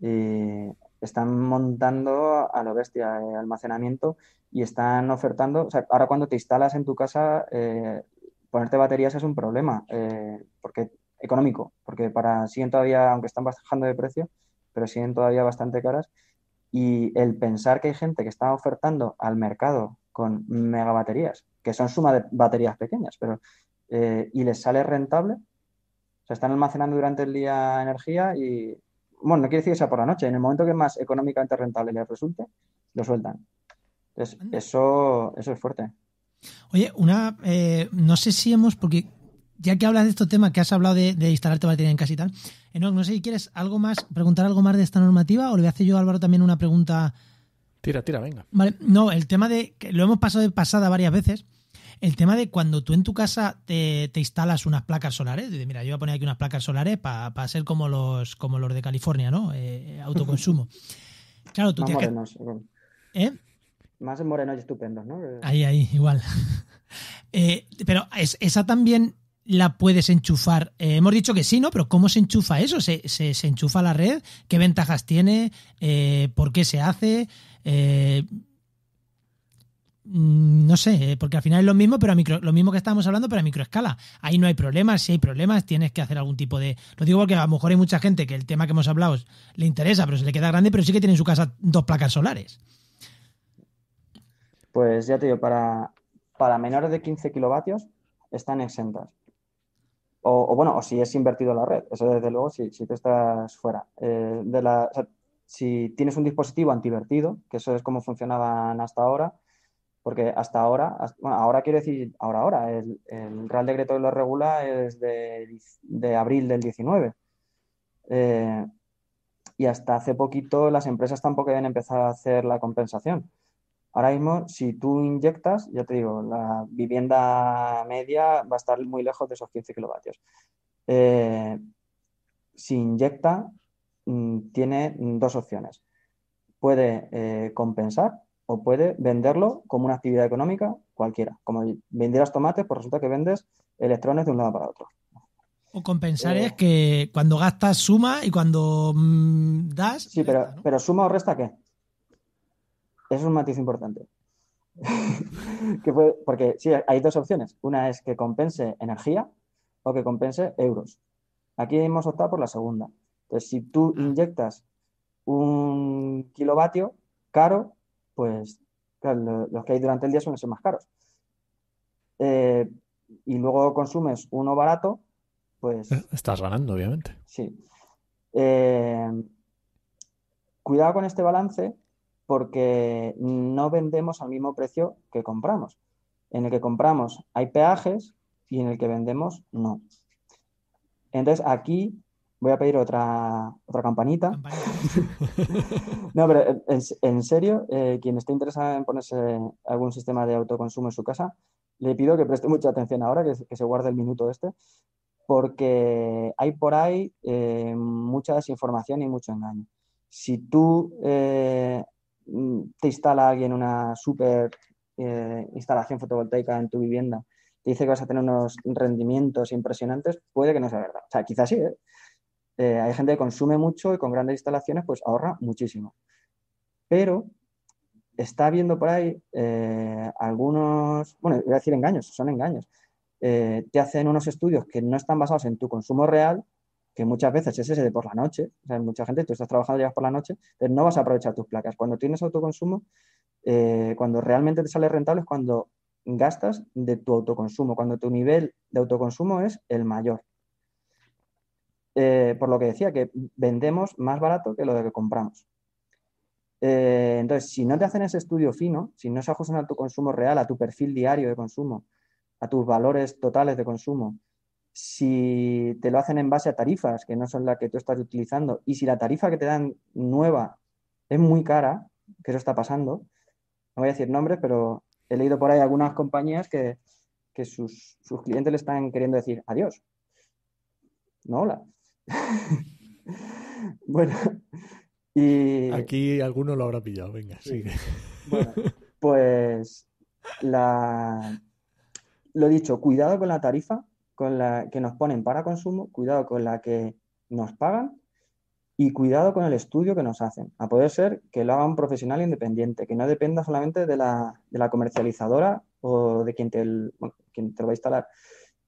D: y están montando a lo bestia eh, almacenamiento y están ofertando, o sea, ahora cuando te instalas en tu casa, eh, ponerte baterías es un problema, eh, porque económico, porque para siguen todavía, aunque están bajando de precio, pero siguen todavía bastante caras. Y el pensar que hay gente que está ofertando al mercado con megabaterías, que son suma de baterías pequeñas, pero eh, y les sale rentable, o sea, están almacenando durante el día energía y, bueno, no quiere decir que sea por la noche, en el momento que más económicamente rentable les resulte, lo sueltan. Entonces, eso, eso es fuerte.
C: Oye, una, eh, no sé si hemos, porque ya que hablas de estos temas que has hablado de, de instalar batería en casa y tal, no sé si quieres algo más, preguntar algo más de esta normativa o le voy a hacer yo Álvaro también una pregunta.
A: Tira, tira, venga.
C: no, el tema de, lo hemos pasado de pasada varias veces, el tema de cuando tú en tu casa te, instalas unas placas solares, mira, yo voy a poner aquí unas placas solares para ser como los, como los de California, ¿no? Eh, autoconsumo. *laughs* Claro, tú más morenos. ¿Eh?
D: Más morenos y estupendos, ¿no? Ahí,
C: ahí, igual. *laughs* Eh, pero esa también la puedes enchufar? Eh, hemos dicho que sí, ¿no? Pero ¿cómo se enchufa eso? ¿Se, enchufa la red? ¿Qué ventajas tiene? Eh, ¿Por qué se hace? Eh, mm, no sé, porque al final es lo mismo, pero a micro, lo mismo que estábamos hablando, pero a microescala. Ahí no hay problemas, si hay problemas tienes que hacer algún tipo de... Lo digo porque a lo mejor hay mucha gente que el tema que hemos hablado le interesa, pero se le queda grande, pero sí que tiene en su casa dos placas solares.
D: Pues ya te digo, para, para menores de 15 kilovatios están exentas. O, bueno, o si es invertido la red. Eso desde luego si, te tú estás fuera. Eh, de si tienes un dispositivo antivertido, que eso es como funcionaban hasta ahora, porque hasta ahora, bueno, ahora quiero decir, ahora, ahora, el, Real Decreto que lo regula es de, abril del 19. Eh, y hasta hace poquito las empresas tampoco habían empezado a hacer la compensación. Ahora mismo, si tú inyectas, ya te digo, la vivienda media va a estar muy lejos de esos 15 kilovatios. Eh, si inyecta, mm, tiene dos opciones. Puede eh, compensar o puede venderlo como una actividad económica cualquiera. Como vendieras tomates, pues resulta que vendes electrones de un lado para otro.
C: O compensar es eh, que cuando gastas suma y cuando
D: mm, das. Sí, pero, pero suma o resta qué? es un matiz importante. *laughs* porque sí, hay dos opciones. Una es que compense energía o que compense euros. Aquí hemos optado por la segunda. Entonces, si tú mm. inyectas un kilovatio caro, pues los que hay durante el día suelen ser más caros. Eh, y luego consumes uno barato, pues... Eh,
A: estás ganando, obviamente.
D: Sí. Eh, cuidado con este balance porque no vendemos al mismo precio que compramos. En el que compramos hay peajes y en el que vendemos no. Entonces aquí voy a pedir otra, otra campanita. *laughs* no, pero en, serio, eh, quien esté interesado en ponerse algún sistema de autoconsumo en su casa, le pido que preste mucha atención ahora, que, se guarde el minuto este, porque hay por ahí eh, mucha desinformación y mucho engaño. Si tú eh, Mm, te instala alguien una super eh, instalación fotovoltaica en tu vivienda, te dice que vas a tener unos rendimientos impresionantes, puede que no sea verdad. O sea, quizás sí. ¿eh? eh hay gente que consume mucho y con grandes instalaciones pues ahorra muchísimo. Pero está viendo por ahí eh, algunos, bueno, voy a decir engaños, son engaños. te hacen unos estudios que no están basados en tu consumo real, que muchas veces es ese por la noche, o sea, mucha gente, tú estás trabajando, ya por la noche, pero no vas a aprovechar tus placas. Cuando tienes autoconsumo, eh, cuando realmente te sale rentable es cuando gastas de tu autoconsumo, cuando tu nivel de autoconsumo es el mayor. Eh, por lo que decía, que vendemos más barato que lo de que compramos. Eh, entonces, si no te hacen ese estudio fino, si no se ajustan a tu consumo real, a tu perfil diario de consumo, a tus valores totales de consumo, si te lo hacen en base a tarifas que no son las que tú estás utilizando y si la tarifa que te dan nueva es muy cara, que eso está pasando, no voy a decir nombres, pero he leído por ahí algunas compañías que, sus, clientes le están queriendo decir adiós. No, hola. *laughs* bueno. Y... Aquí alguno lo habrá pillado, venga, sigue. Bueno, *laughs* pues la... lo dicho, cuidado con la tarifa con la que nos ponen para consumo, cuidado con la que nos pagan y cuidado con el estudio que nos hacen. A poder ser que lo haga un profesional independiente, que no dependa solamente de la, comercializadora o de quien te, lo va a instalar.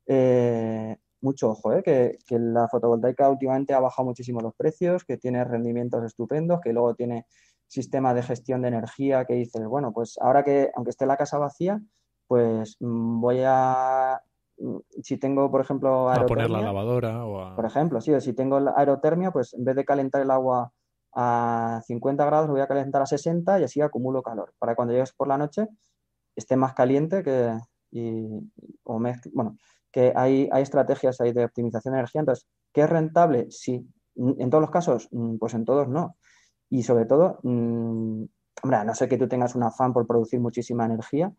D: Eh, mucho ojo, eh, que, que, la fotovoltaica últimamente ha bajado muchísimo los precios, que tiene rendimientos estupendos, que luego tiene sistema de gestión de energía que dices, bueno, pues ahora que aunque esté la casa vacía, pues mm, voy a Mm, si tengo, por ejemplo, aerotermia, poner la
A: lavadora o Por
D: ejemplo, sí, si tengo aerotermia, pues en vez de calentar el agua a 50 grados, lo voy a calentar a 60 y así acumulo calor. Para cuando llegues por la noche esté más caliente que... bueno, que hay, estrategias ahí de optimización de energía. Entonces, ¿qué es rentable? Sí. Mm, ¿En todos los casos? Mm, pues en todos no. Y sobre todo, hombre, no sé que tú tengas un afán por producir muchísima energía,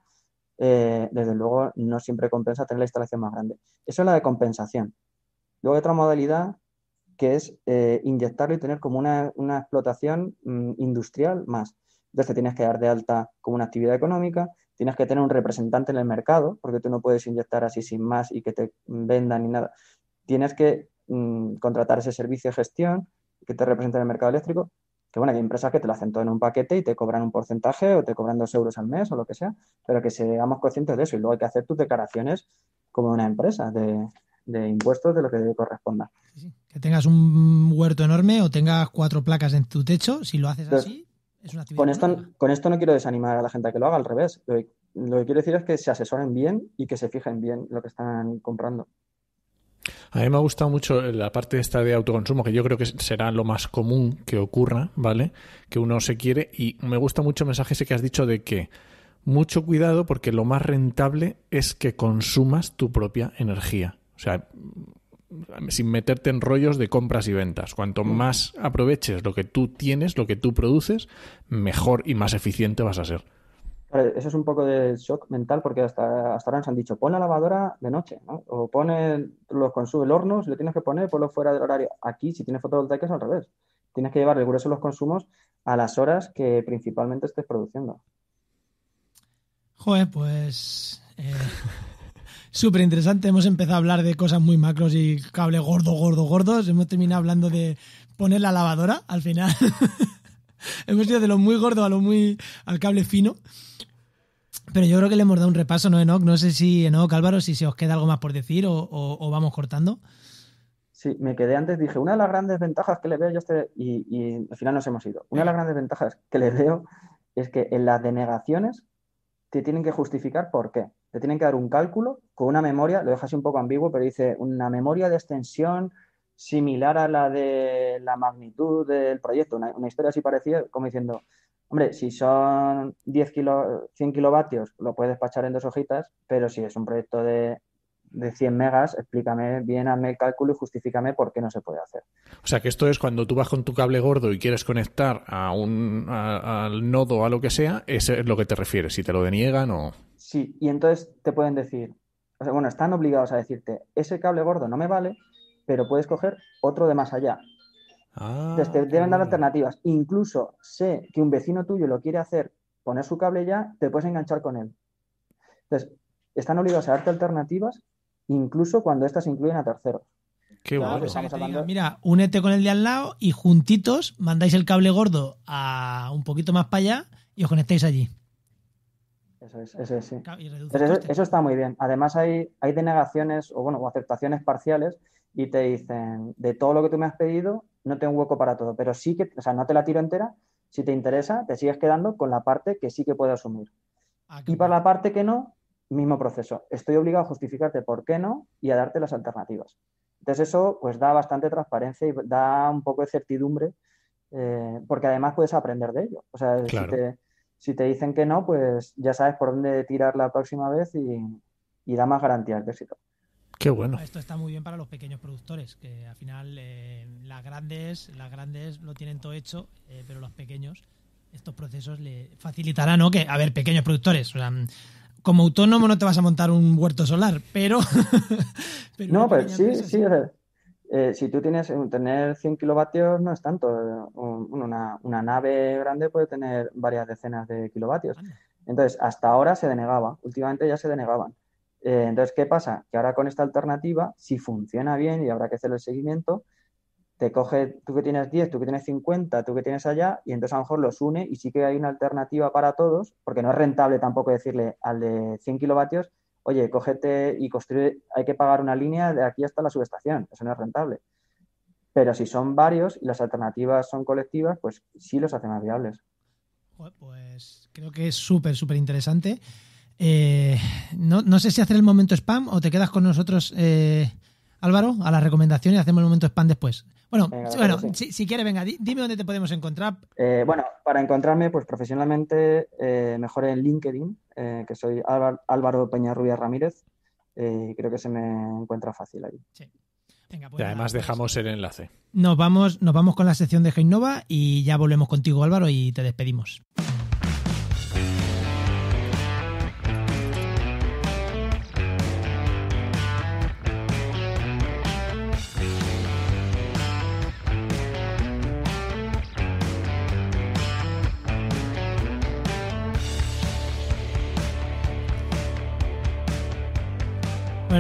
D: eh, desde luego no siempre compensa tener la instalación más grande. Eso es la de compensación. Luego hay otra modalidad que es eh, inyectarlo y tener como una, explotación mm, industrial más. Entonces tienes que dar de alta como una actividad económica, tienes que tener un representante en el mercado, porque tú no puedes inyectar así sin más y que te vendan ni nada. Tienes que mm, contratar ese servicio de gestión que te representa en el mercado eléctrico que bueno, hay empresas que te lo hacen todo en un paquete y te cobran un porcentaje o te cobran dos euros al mes o lo que sea, pero que seamos conscientes de eso y luego hay que hacer tus declaraciones como una empresa de, impuestos de lo que corresponda.
C: Que tengas un huerto enorme o tengas cuatro placas en tu techo, si lo haces así,
D: es una actividad. Con esto, no quiero desanimar a la gente a que lo haga, al revés. lo que quiero decir es que se asesoren bien y que se fijen bien lo que están comprando.
A: A mí me ha gustado mucho la parte esta de autoconsumo, que yo creo que será lo más común que ocurra, ¿vale? Que uno se quiere. Y me gusta mucho el mensaje ese que has dicho de que mucho cuidado porque lo más rentable es que consumas tu propia energía. O sea, sin meterte en rollos de compras y ventas. Cuanto mm. más aproveches lo que tú tienes, lo que tú produces, mejor y más eficiente vas a ser
D: eso es un poco de shock mental porque hasta, hasta ahora nos han dicho pon la lavadora de noche, ¿no? O pone los consumos el horno, si lo tienes que poner, ponlo fuera del horario. Aquí, si tienes es al revés. Tienes que llevar el grueso de los consumos a las horas que principalmente estés produciendo.
C: Joder, pues. Eh, Súper *laughs* interesante. Hemos empezado a hablar de cosas muy macros y cable gordo, gordo, gordos. Hemos terminado hablando de poner la lavadora al final. *laughs* hemos ido de lo muy gordo a lo muy. al cable fino. Pero yo creo que le hemos dado un repaso, ¿no, Enoch? No sé si, Enoch, Álvaro, si se os queda algo más por decir o, vamos cortando.
D: Sí, me quedé antes, dije, una de las grandes ventajas que le veo yo este, y, al final nos hemos ido, una de las grandes ventajas que le veo es que en las denegaciones te tienen que justificar por qué. Te tienen que dar un cálculo con una memoria, lo dejas un poco ambiguo, pero dice una memoria de extensión similar a la de la magnitud del proyecto, una, historia así parecida, como diciendo, hombre, si son 10 kilo, 100 kilovatios, lo puedes pachar en dos hojitas, pero si es un proyecto de, de 100 megas, explícame bien, hazme el cálculo y justifícame por qué no se puede hacer.
A: O sea que esto es cuando tú vas con tu cable gordo y quieres conectar a un al nodo a lo que sea, eso es lo que te refieres, si te lo deniegan o...
D: Sí, y entonces te pueden decir, o sea, bueno, están obligados a decirte, ese cable gordo no me vale, pero puedes coger otro de más allá. Ah, Entonces te deben dar alternativas. Incluso sé que un vecino tuyo lo quiere hacer, poner su cable ya, te puedes enganchar con él. Entonces, están obligados a darte alternativas, incluso cuando estas incluyen a terceros. Qué
C: mira, únete con el de al lado y juntitos mandáis el cable gordo a un poquito más para allá y os conectáis allí.
D: Eso es, eso es, eso, está muy bien. Además hay, hay denegaciones o bueno, o aceptaciones parciales y te dicen, de todo lo que tú me has pedido, no tengo hueco para todo, pero sí que, o sea, no te la tiro entera, si te interesa, te sigues quedando con la parte que sí que puedo asumir. Ah, y para la parte que no, mismo proceso. Estoy obligado a justificarte por qué no y a darte las alternativas. Entonces eso pues da bastante transparencia y da un poco de certidumbre, eh, porque además puedes aprender de ello. O sea, si, te, dicen que no, pues ya sabes por dónde tirar la próxima vez y, y da más garantías de éxito
A: bueno.
C: Esto está muy bien para los pequeños productores, que al final eh, las grandes las grandes lo tienen todo hecho, eh, pero los pequeños estos procesos le facilitarán, ¿no? Que, a ver, pequeños productores, como autónomo no te vas a montar un huerto solar, pero...
D: *laughs* no, pues sí, sí. Eh, si tú tienes tener 100 kilovatios no es tanto. una, nave grande puede tener varias decenas de kilovatios. Entonces, hasta ahora se denegaba. Últimamente ya se denegaban. Eh, entonces, ¿qué pasa? Que ahora con esta alternativa, si funciona bien y habrá que hacer el seguimiento, te coge tú que tienes 10, tú que tienes 50, tú que tienes allá, y entonces a lo mejor los une y sí que hay una alternativa para todos, porque no es rentable tampoco decirle al de 100 kilovatios, oye, cógete y construye, hay que pagar una línea de aquí hasta la subestación, eso no es rentable. Pero si son varios y las alternativas son colectivas, pues sí los hace más viables. Pues,
C: pues creo que es súper, súper interesante. Eh, no, no, sé si hacer el momento spam o te quedas con nosotros, eh, Álvaro, a las recomendaciones y hacemos el momento spam después. Bueno, bueno
D: si, quieres, venga, dime dónde te podemos encontrar. Eh, bueno, para encontrarme, pues profesionalmente, mejor en LinkedIn, que soy Álvaro Peñarrubia Ramírez. creo que se me encuentra fácil ahí.
A: Pues y además pues dejamos el enlace. Nos vamos, nos vamos con la
C: sección de Genova y ya volvemos contigo, Álvaro, y te despedimos.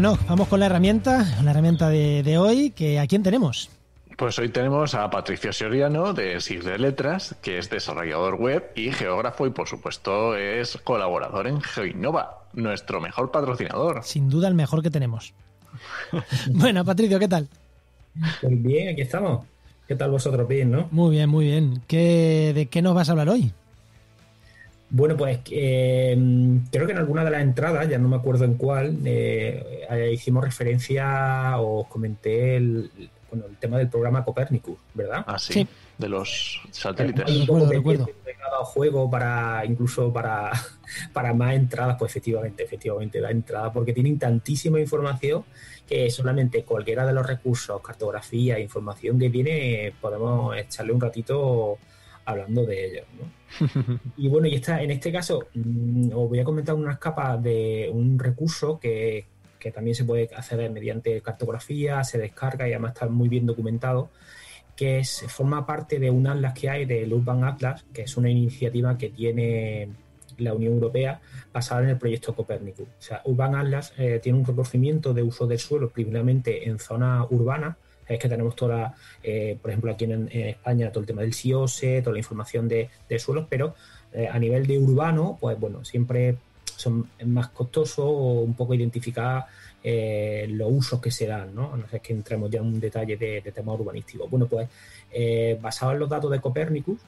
C: Bueno, vamos con la herramienta, la herramienta de, hoy, que ¿a quién tenemos?
A: Pues hoy tenemos a Patricio Soriano de de Letras, que es desarrollador web y geógrafo y por supuesto es colaborador en Geoinnova, nuestro mejor patrocinador.
C: Sin duda el mejor que tenemos. *laughs* bueno, Patricio, ¿qué tal?
B: Pues bien, aquí estamos. ¿Qué tal vosotros bien, no?
C: Muy bien, muy bien. ¿De qué nos vas a hablar hoy?
B: Bueno, pues eh, creo que en alguna de las entradas, ya no me acuerdo en cuál, eh, hicimos referencia o comenté el, el tema del programa Copérnico, ¿verdad? Ah, sí,
A: de los satélites. un poco
B: juego para incluso para, *laughs* para más entradas, pues efectivamente, efectivamente la entrada, porque tienen tantísima información que solamente cualquiera de los recursos, cartografía, información que tiene, podemos echarle un ratito hablando de ellos. ¿no? *laughs* y bueno, y está en este caso mm, os voy a comentar unas capas de un recurso que, que también se puede acceder mediante cartografía, se descarga y además está muy bien documentado, que forma parte de un atlas que hay del Urban Atlas, que es una iniciativa que tiene la Unión Europea basada en el proyecto Copernicus. O sea, Urban Atlas eh, tiene un reconocimiento de uso del suelo, primeramente en zonas urbanas, es que tenemos toda, eh, por ejemplo, aquí en, España, todo el tema del SIOSE, toda la información de, suelos, pero eh, a nivel de urbano, pues bueno, siempre son más costosos un poco identificar eh, los usos que se dan, ¿no? No sé que entremos ya en un detalle de, temas urbanísticos. Bueno, pues basado en los datos de Copérnicus,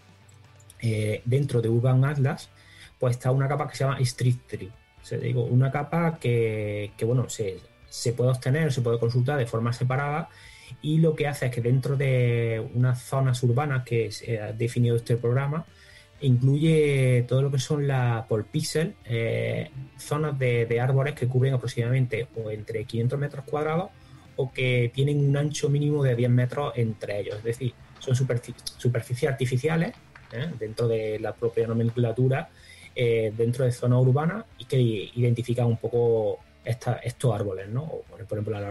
B: dentro de Urban Atlas, pues está una capa que se llama Street Tree. digo, una capa que, que bueno, se, se puede obtener, se puede consultar de forma separada y lo que hace es que dentro de unas zonas urbanas que eh, ha definido este programa, incluye todo lo que son las por eh, zonas de, árboles que cubren aproximadamente o entre 500 metros cuadrados o que tienen un ancho mínimo de 10 metros entre ellos. Es decir, son superficies artificiales ¿eh? dentro de la propia nomenclatura, dentro de zonas urbanas y que identifican un poco estos árboles, ¿no? por ejemplo, a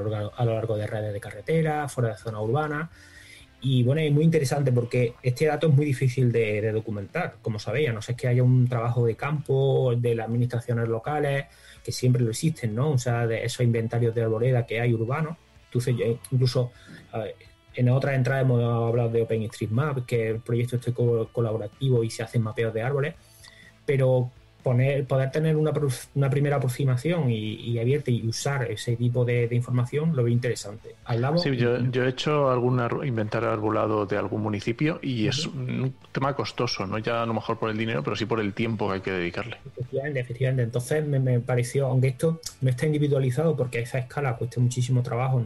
B: lo, largo, de redes de carretera, fuera de zona urbana. Y bueno, es muy interesante porque este dato es muy difícil de, documentar, como sabéis, no sé que haya un trabajo de campo de las administraciones locales, que siempre lo existen, ¿no? O sea, de esos inventarios de arboleda que hay urbanos. Entonces, incluso en otras entradas hemos hablado de OpenStreetMap, que es el proyecto este colaborativo y se hacen mapeos de árboles, pero poner, poder tener una, una primera aproximación y, y, abierta y usar ese tipo de, información lo veo interesante.
A: yo, he hecho algún inventario arbolado de algún municipio y es un tema costoso, no ya a lo mejor por el dinero, pero sí por el tiempo que hay que dedicarle.
B: Efectivamente, Entonces me, pareció, aunque esto no está individualizado porque a esa escala cuesta muchísimo trabajo,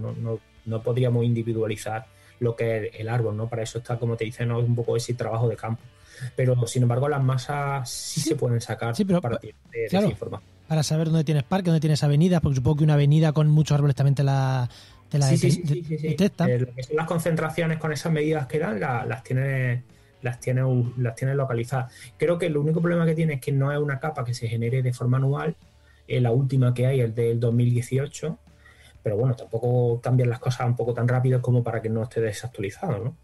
B: no, podríamos individualizar lo que es el árbol, ¿no? Para eso está, como te dicen, ¿no? un poco ese trabajo de campo. Pero sin embargo, las masas sí, se pueden sacar pero, para, de, información.
C: para saber dónde tienes parque, dónde tienes avenidas, porque supongo que una avenida con muchos árboles también te la,
B: te sí, las concentraciones con esas medidas que dan, las tienes las tiene, las tiene localizadas. Creo que el único problema que tiene es que no es una capa que se genere de forma anual, la última que hay es del 2018, pero bueno, tampoco cambian las cosas un poco tan rápido como para que no esté desactualizado, ¿no?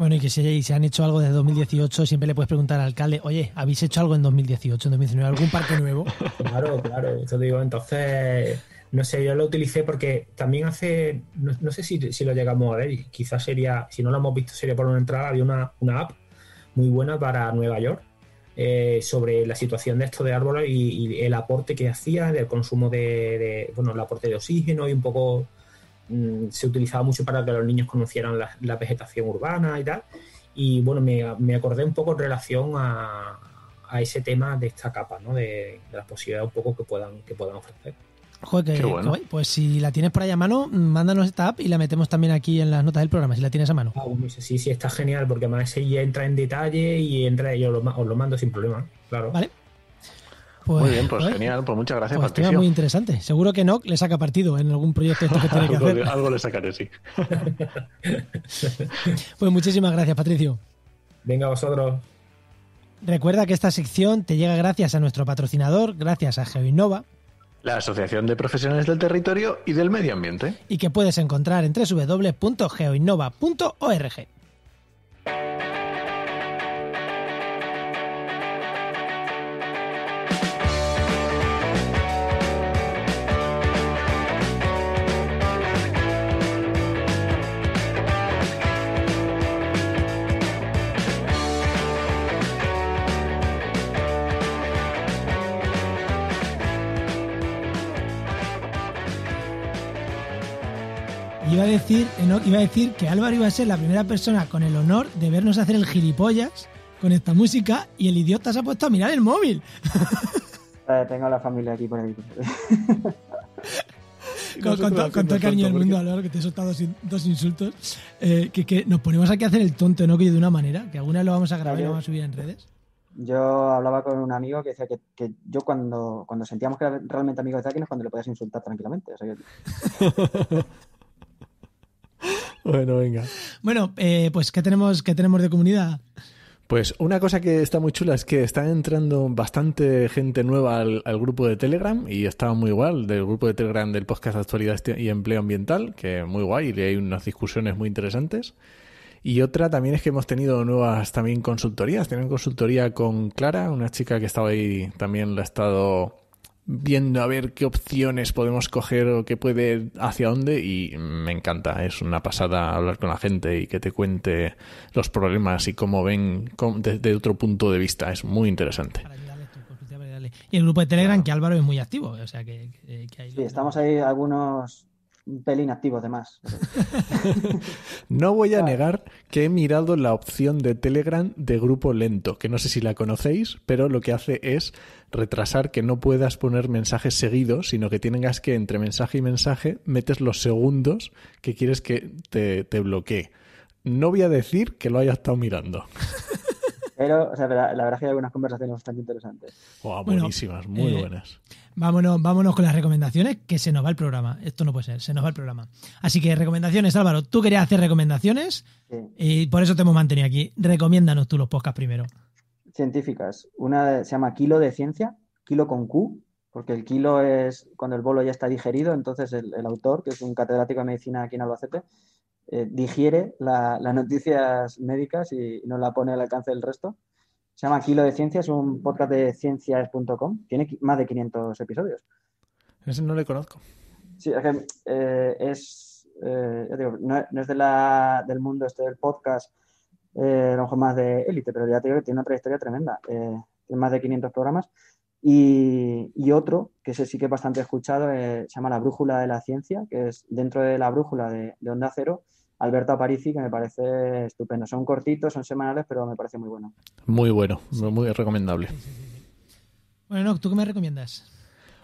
C: Bueno, y que si, han hecho algo desde 2018, siempre le puedes preguntar al alcalde, oye, ¿habéis hecho algo en 2018, en 2019, algún parque
B: nuevo? *laughs* Claro, claro, eso digo, entonces, no sé, yo lo utilicé porque también hace, no, sé si, lo llegamos a ver, quizás sería, si no lo hemos visto, sería por una entrada, había una, app muy buena para Nueva York. Eh, sobre la situación de esto de árboles y, el aporte que hacía del consumo de, de, bueno, el aporte de oxígeno y un poco Mm, se utilizaba mucho para que los niños conocieran la, vegetación urbana y tal. Y bueno, me, acordé un poco en relación a, ese tema de esta capa, ¿no? De, las posibilidades un poco que puedan, que puedan ofrecer.
C: Joder, pues si la tienes por ahí a mano, mándanos esta app y la metemos también aquí en las notas del programa, si la tienes a mano. Ah,
B: sí, sí, está genial, porque además ella entra en detalle y entra, yo lo, os lo mando sin problema, claro. Vale, pues, muy bien, pues, genial, pues muchas gracias, pues muy
C: interesante. Seguro que Nock le saca partido en algún proyecto que tiene que *laughs* algo, hacer.
B: Algo le sacaré, sí. *laughs*
C: pues muchísimas gracias, Patricio.
B: Venga, vosotros.
C: Recuerda que esta sección te llega gracias a nuestro patrocinador, gracias a Geoinnova.
A: La Asociación de Profesionales del Territorio y del Medio Ambiente.
C: Y que puedes encontrar en www.geoinnova.org. iba a decir, eh, iba a decir que Álvaro iba a ser la primera persona con el honor de vernos hacer el gilipollas con esta música y el idiota se ha puesto a mirar el móvil. *laughs*
D: Eh, tengo a la familia aquí por ahí. *laughs* con, todo el cariño del mundo,
C: Álvaro, que te he soltado dos, insultos. Eh, que, nos ponemos aquí a hacer el tonto, ¿no? Que de una manera, que alguna vez lo vamos a grabar y lo vamos a subir en
D: redes. Yo hablaba con un amigo que decía que, yo cuando, cuando sentíamos que era realmente amigo de es cuando le podías insultar tranquilamente. O sea, *laughs*
A: Bueno, venga.
C: Bueno, eh, pues ¿qué tenemos, ¿qué tenemos
A: de comunidad? Pues una cosa que está muy chula es que está entrando bastante gente nueva al, grupo de Telegram y está muy igual, del grupo de Telegram del podcast Actualidad este y Empleo Ambiental, que muy guay y hay unas discusiones muy interesantes. Y otra también es que hemos tenido nuevas también consultorías. Tienen consultoría con Clara, una chica que estaba ahí, también la ha estado viendo a ver qué opciones podemos coger o qué puede, hacia dónde y me encanta, es una pasada hablar con la gente y que te cuente los problemas y cómo ven desde otro punto de vista, es muy interesante.
C: Y el grupo de Telegram, que Álvaro es muy activo. O sea que, que Sí,
D: estamos ahí algunos un pelín activo además
A: *laughs* no voy a negar que he mirado la opción de Telegram de grupo lento, que no sé si la conocéis, pero lo que hace es retrasar que no puedas poner mensajes seguidos, sino que tengas que entre mensaje y mensaje metes los segundos que quieres que te, te bloquee. No voy a decir que lo haya estado
D: mirando. *laughs* Pero, la, verdad es que hay algunas conversaciones bastante interesantes. buenísimas, muy eh, buenas.
C: Vámonos, vámonos con las recomendaciones, que se nos va el programa. Esto no puede ser, se nos va el programa. Así que recomendaciones, Álvaro, tú querías hacer recomendaciones y por eso te hemos mantenido aquí. Recomiéndanos tú los podcasts primero.
D: Científicas. Una se llama Kilo de Ciencia, Kilo con Q, porque el kilo es cuando el bolo ya está digerido, entonces el, el autor, que es un catedrático de medicina aquí en Albacete, eh, digiere las noticias médicas y no la pone al alcance del resto. Se llama Kilo de Ciencias, un podcast de ciencias.com. Tiene más de 500 episodios. Ese no le conozco. Sí, es eh, eh, no, es de del mundo este del podcast, a lo mejor más de élite, pero ya te digo que tiene una trayectoria tremenda. tiene más de 500 programas. Y, otro, que ese sí que es bastante escuchado, se llama La Brújula de la Ciencia, que es dentro de la brújula de Onda Cero, Alberto Aparici, que me parece estupendo. Son cortitos, son semanales, pero me parece muy bueno.
A: Muy bueno, muy recomendable.
C: Bueno, ¿tú qué me recomiendas?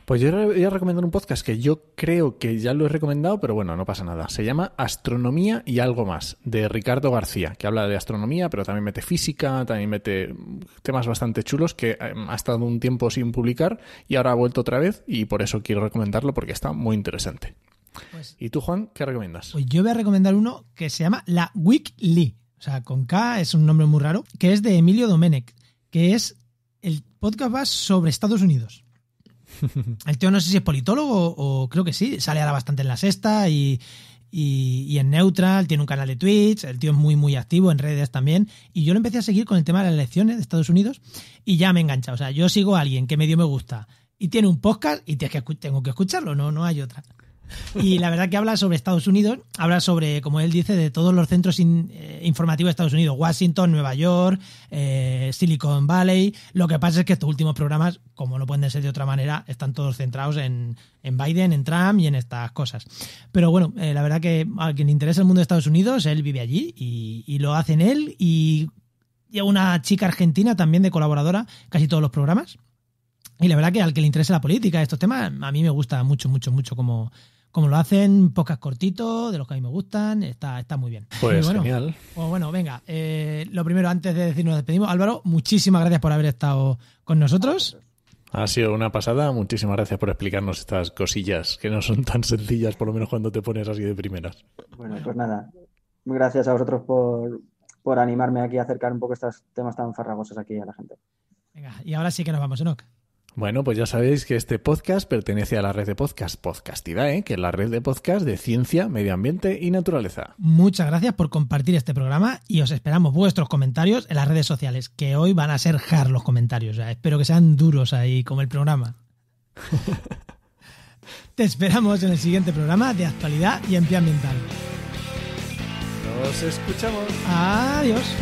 A: Pues yo voy a recomendar un podcast que yo creo que ya lo he recomendado, pero bueno, no pasa nada. Se llama Astronomía y algo más, de Ricardo García, que habla de astronomía, pero también mete física, también mete temas bastante chulos que em, ha estado un tiempo sin publicar y ahora ha vuelto otra vez y por eso quiero recomendarlo porque está muy interesante. Pues ¿Y tú, Juan, qué recomiendas?
C: Pues yo voy a recomendar uno que se llama La Weekly, o sea, con K, es un nombre muy raro, que es de Emilio Domenech, que es el podcast más sobre Estados Unidos. *laughs* El tío no sé si es politólogo o, creo que sí, sale ahora bastante en la sexta y, y, en Neutral, tiene un canal de Twitch, el tío es muy, muy activo en redes también. Y yo lo empecé a seguir con el tema de las elecciones de Estados Unidos y ya me engancha. O sea, yo sigo a alguien que medio me gusta y tiene un podcast y tengo que escucharlo, no, no hay otra. Y la verdad que habla sobre Estados Unidos, habla sobre, como él dice, de todos los centros eh, informativos de Estados Unidos, Washington, Nueva York, eh, Silicon Valley. Lo que pasa es que estos últimos programas, como no pueden ser de otra manera, están todos centrados en, en Biden, en Trump y en estas cosas. Pero bueno, eh, la verdad que al quien le interesa el mundo de Estados Unidos, él vive allí y, y lo hacen él y, lleva una chica argentina también de colaboradora, casi todos los programas. Y la verdad que al que le interesa la política, estos temas, a mí me gusta mucho, mucho, mucho como como lo hacen, podcast cortito, de los que a mí me gustan, está, está muy bien. Pues genial. Pues bueno, venga, eh, lo primero, antes de decirnos despedimos, Álvaro, muchísimas gracias por haber estado con nosotros.
A: Ha sido una pasada, muchísimas gracias por explicarnos estas cosillas que no son tan sencillas, por lo menos cuando te pones así de primeras.
D: Bueno, pues nada, gracias a vosotros por, por animarme aquí a acercar un poco estos temas tan farragosos aquí a la gente.
C: Venga, y ahora sí que nos vamos, Enoch.
A: Bueno, pues ya sabéis que este podcast pertenece a la red de podcast Podcastidae, ¿eh? que es la red de podcast de ciencia, medio ambiente y naturaleza.
C: Muchas gracias por compartir este programa y os esperamos vuestros comentarios en las redes sociales, que hoy van a ser hard los comentarios. espero que sean duros ahí como el programa. *laughs* Te esperamos en el siguiente programa de actualidad y pie ambiental.
A: Nos escuchamos. Adiós.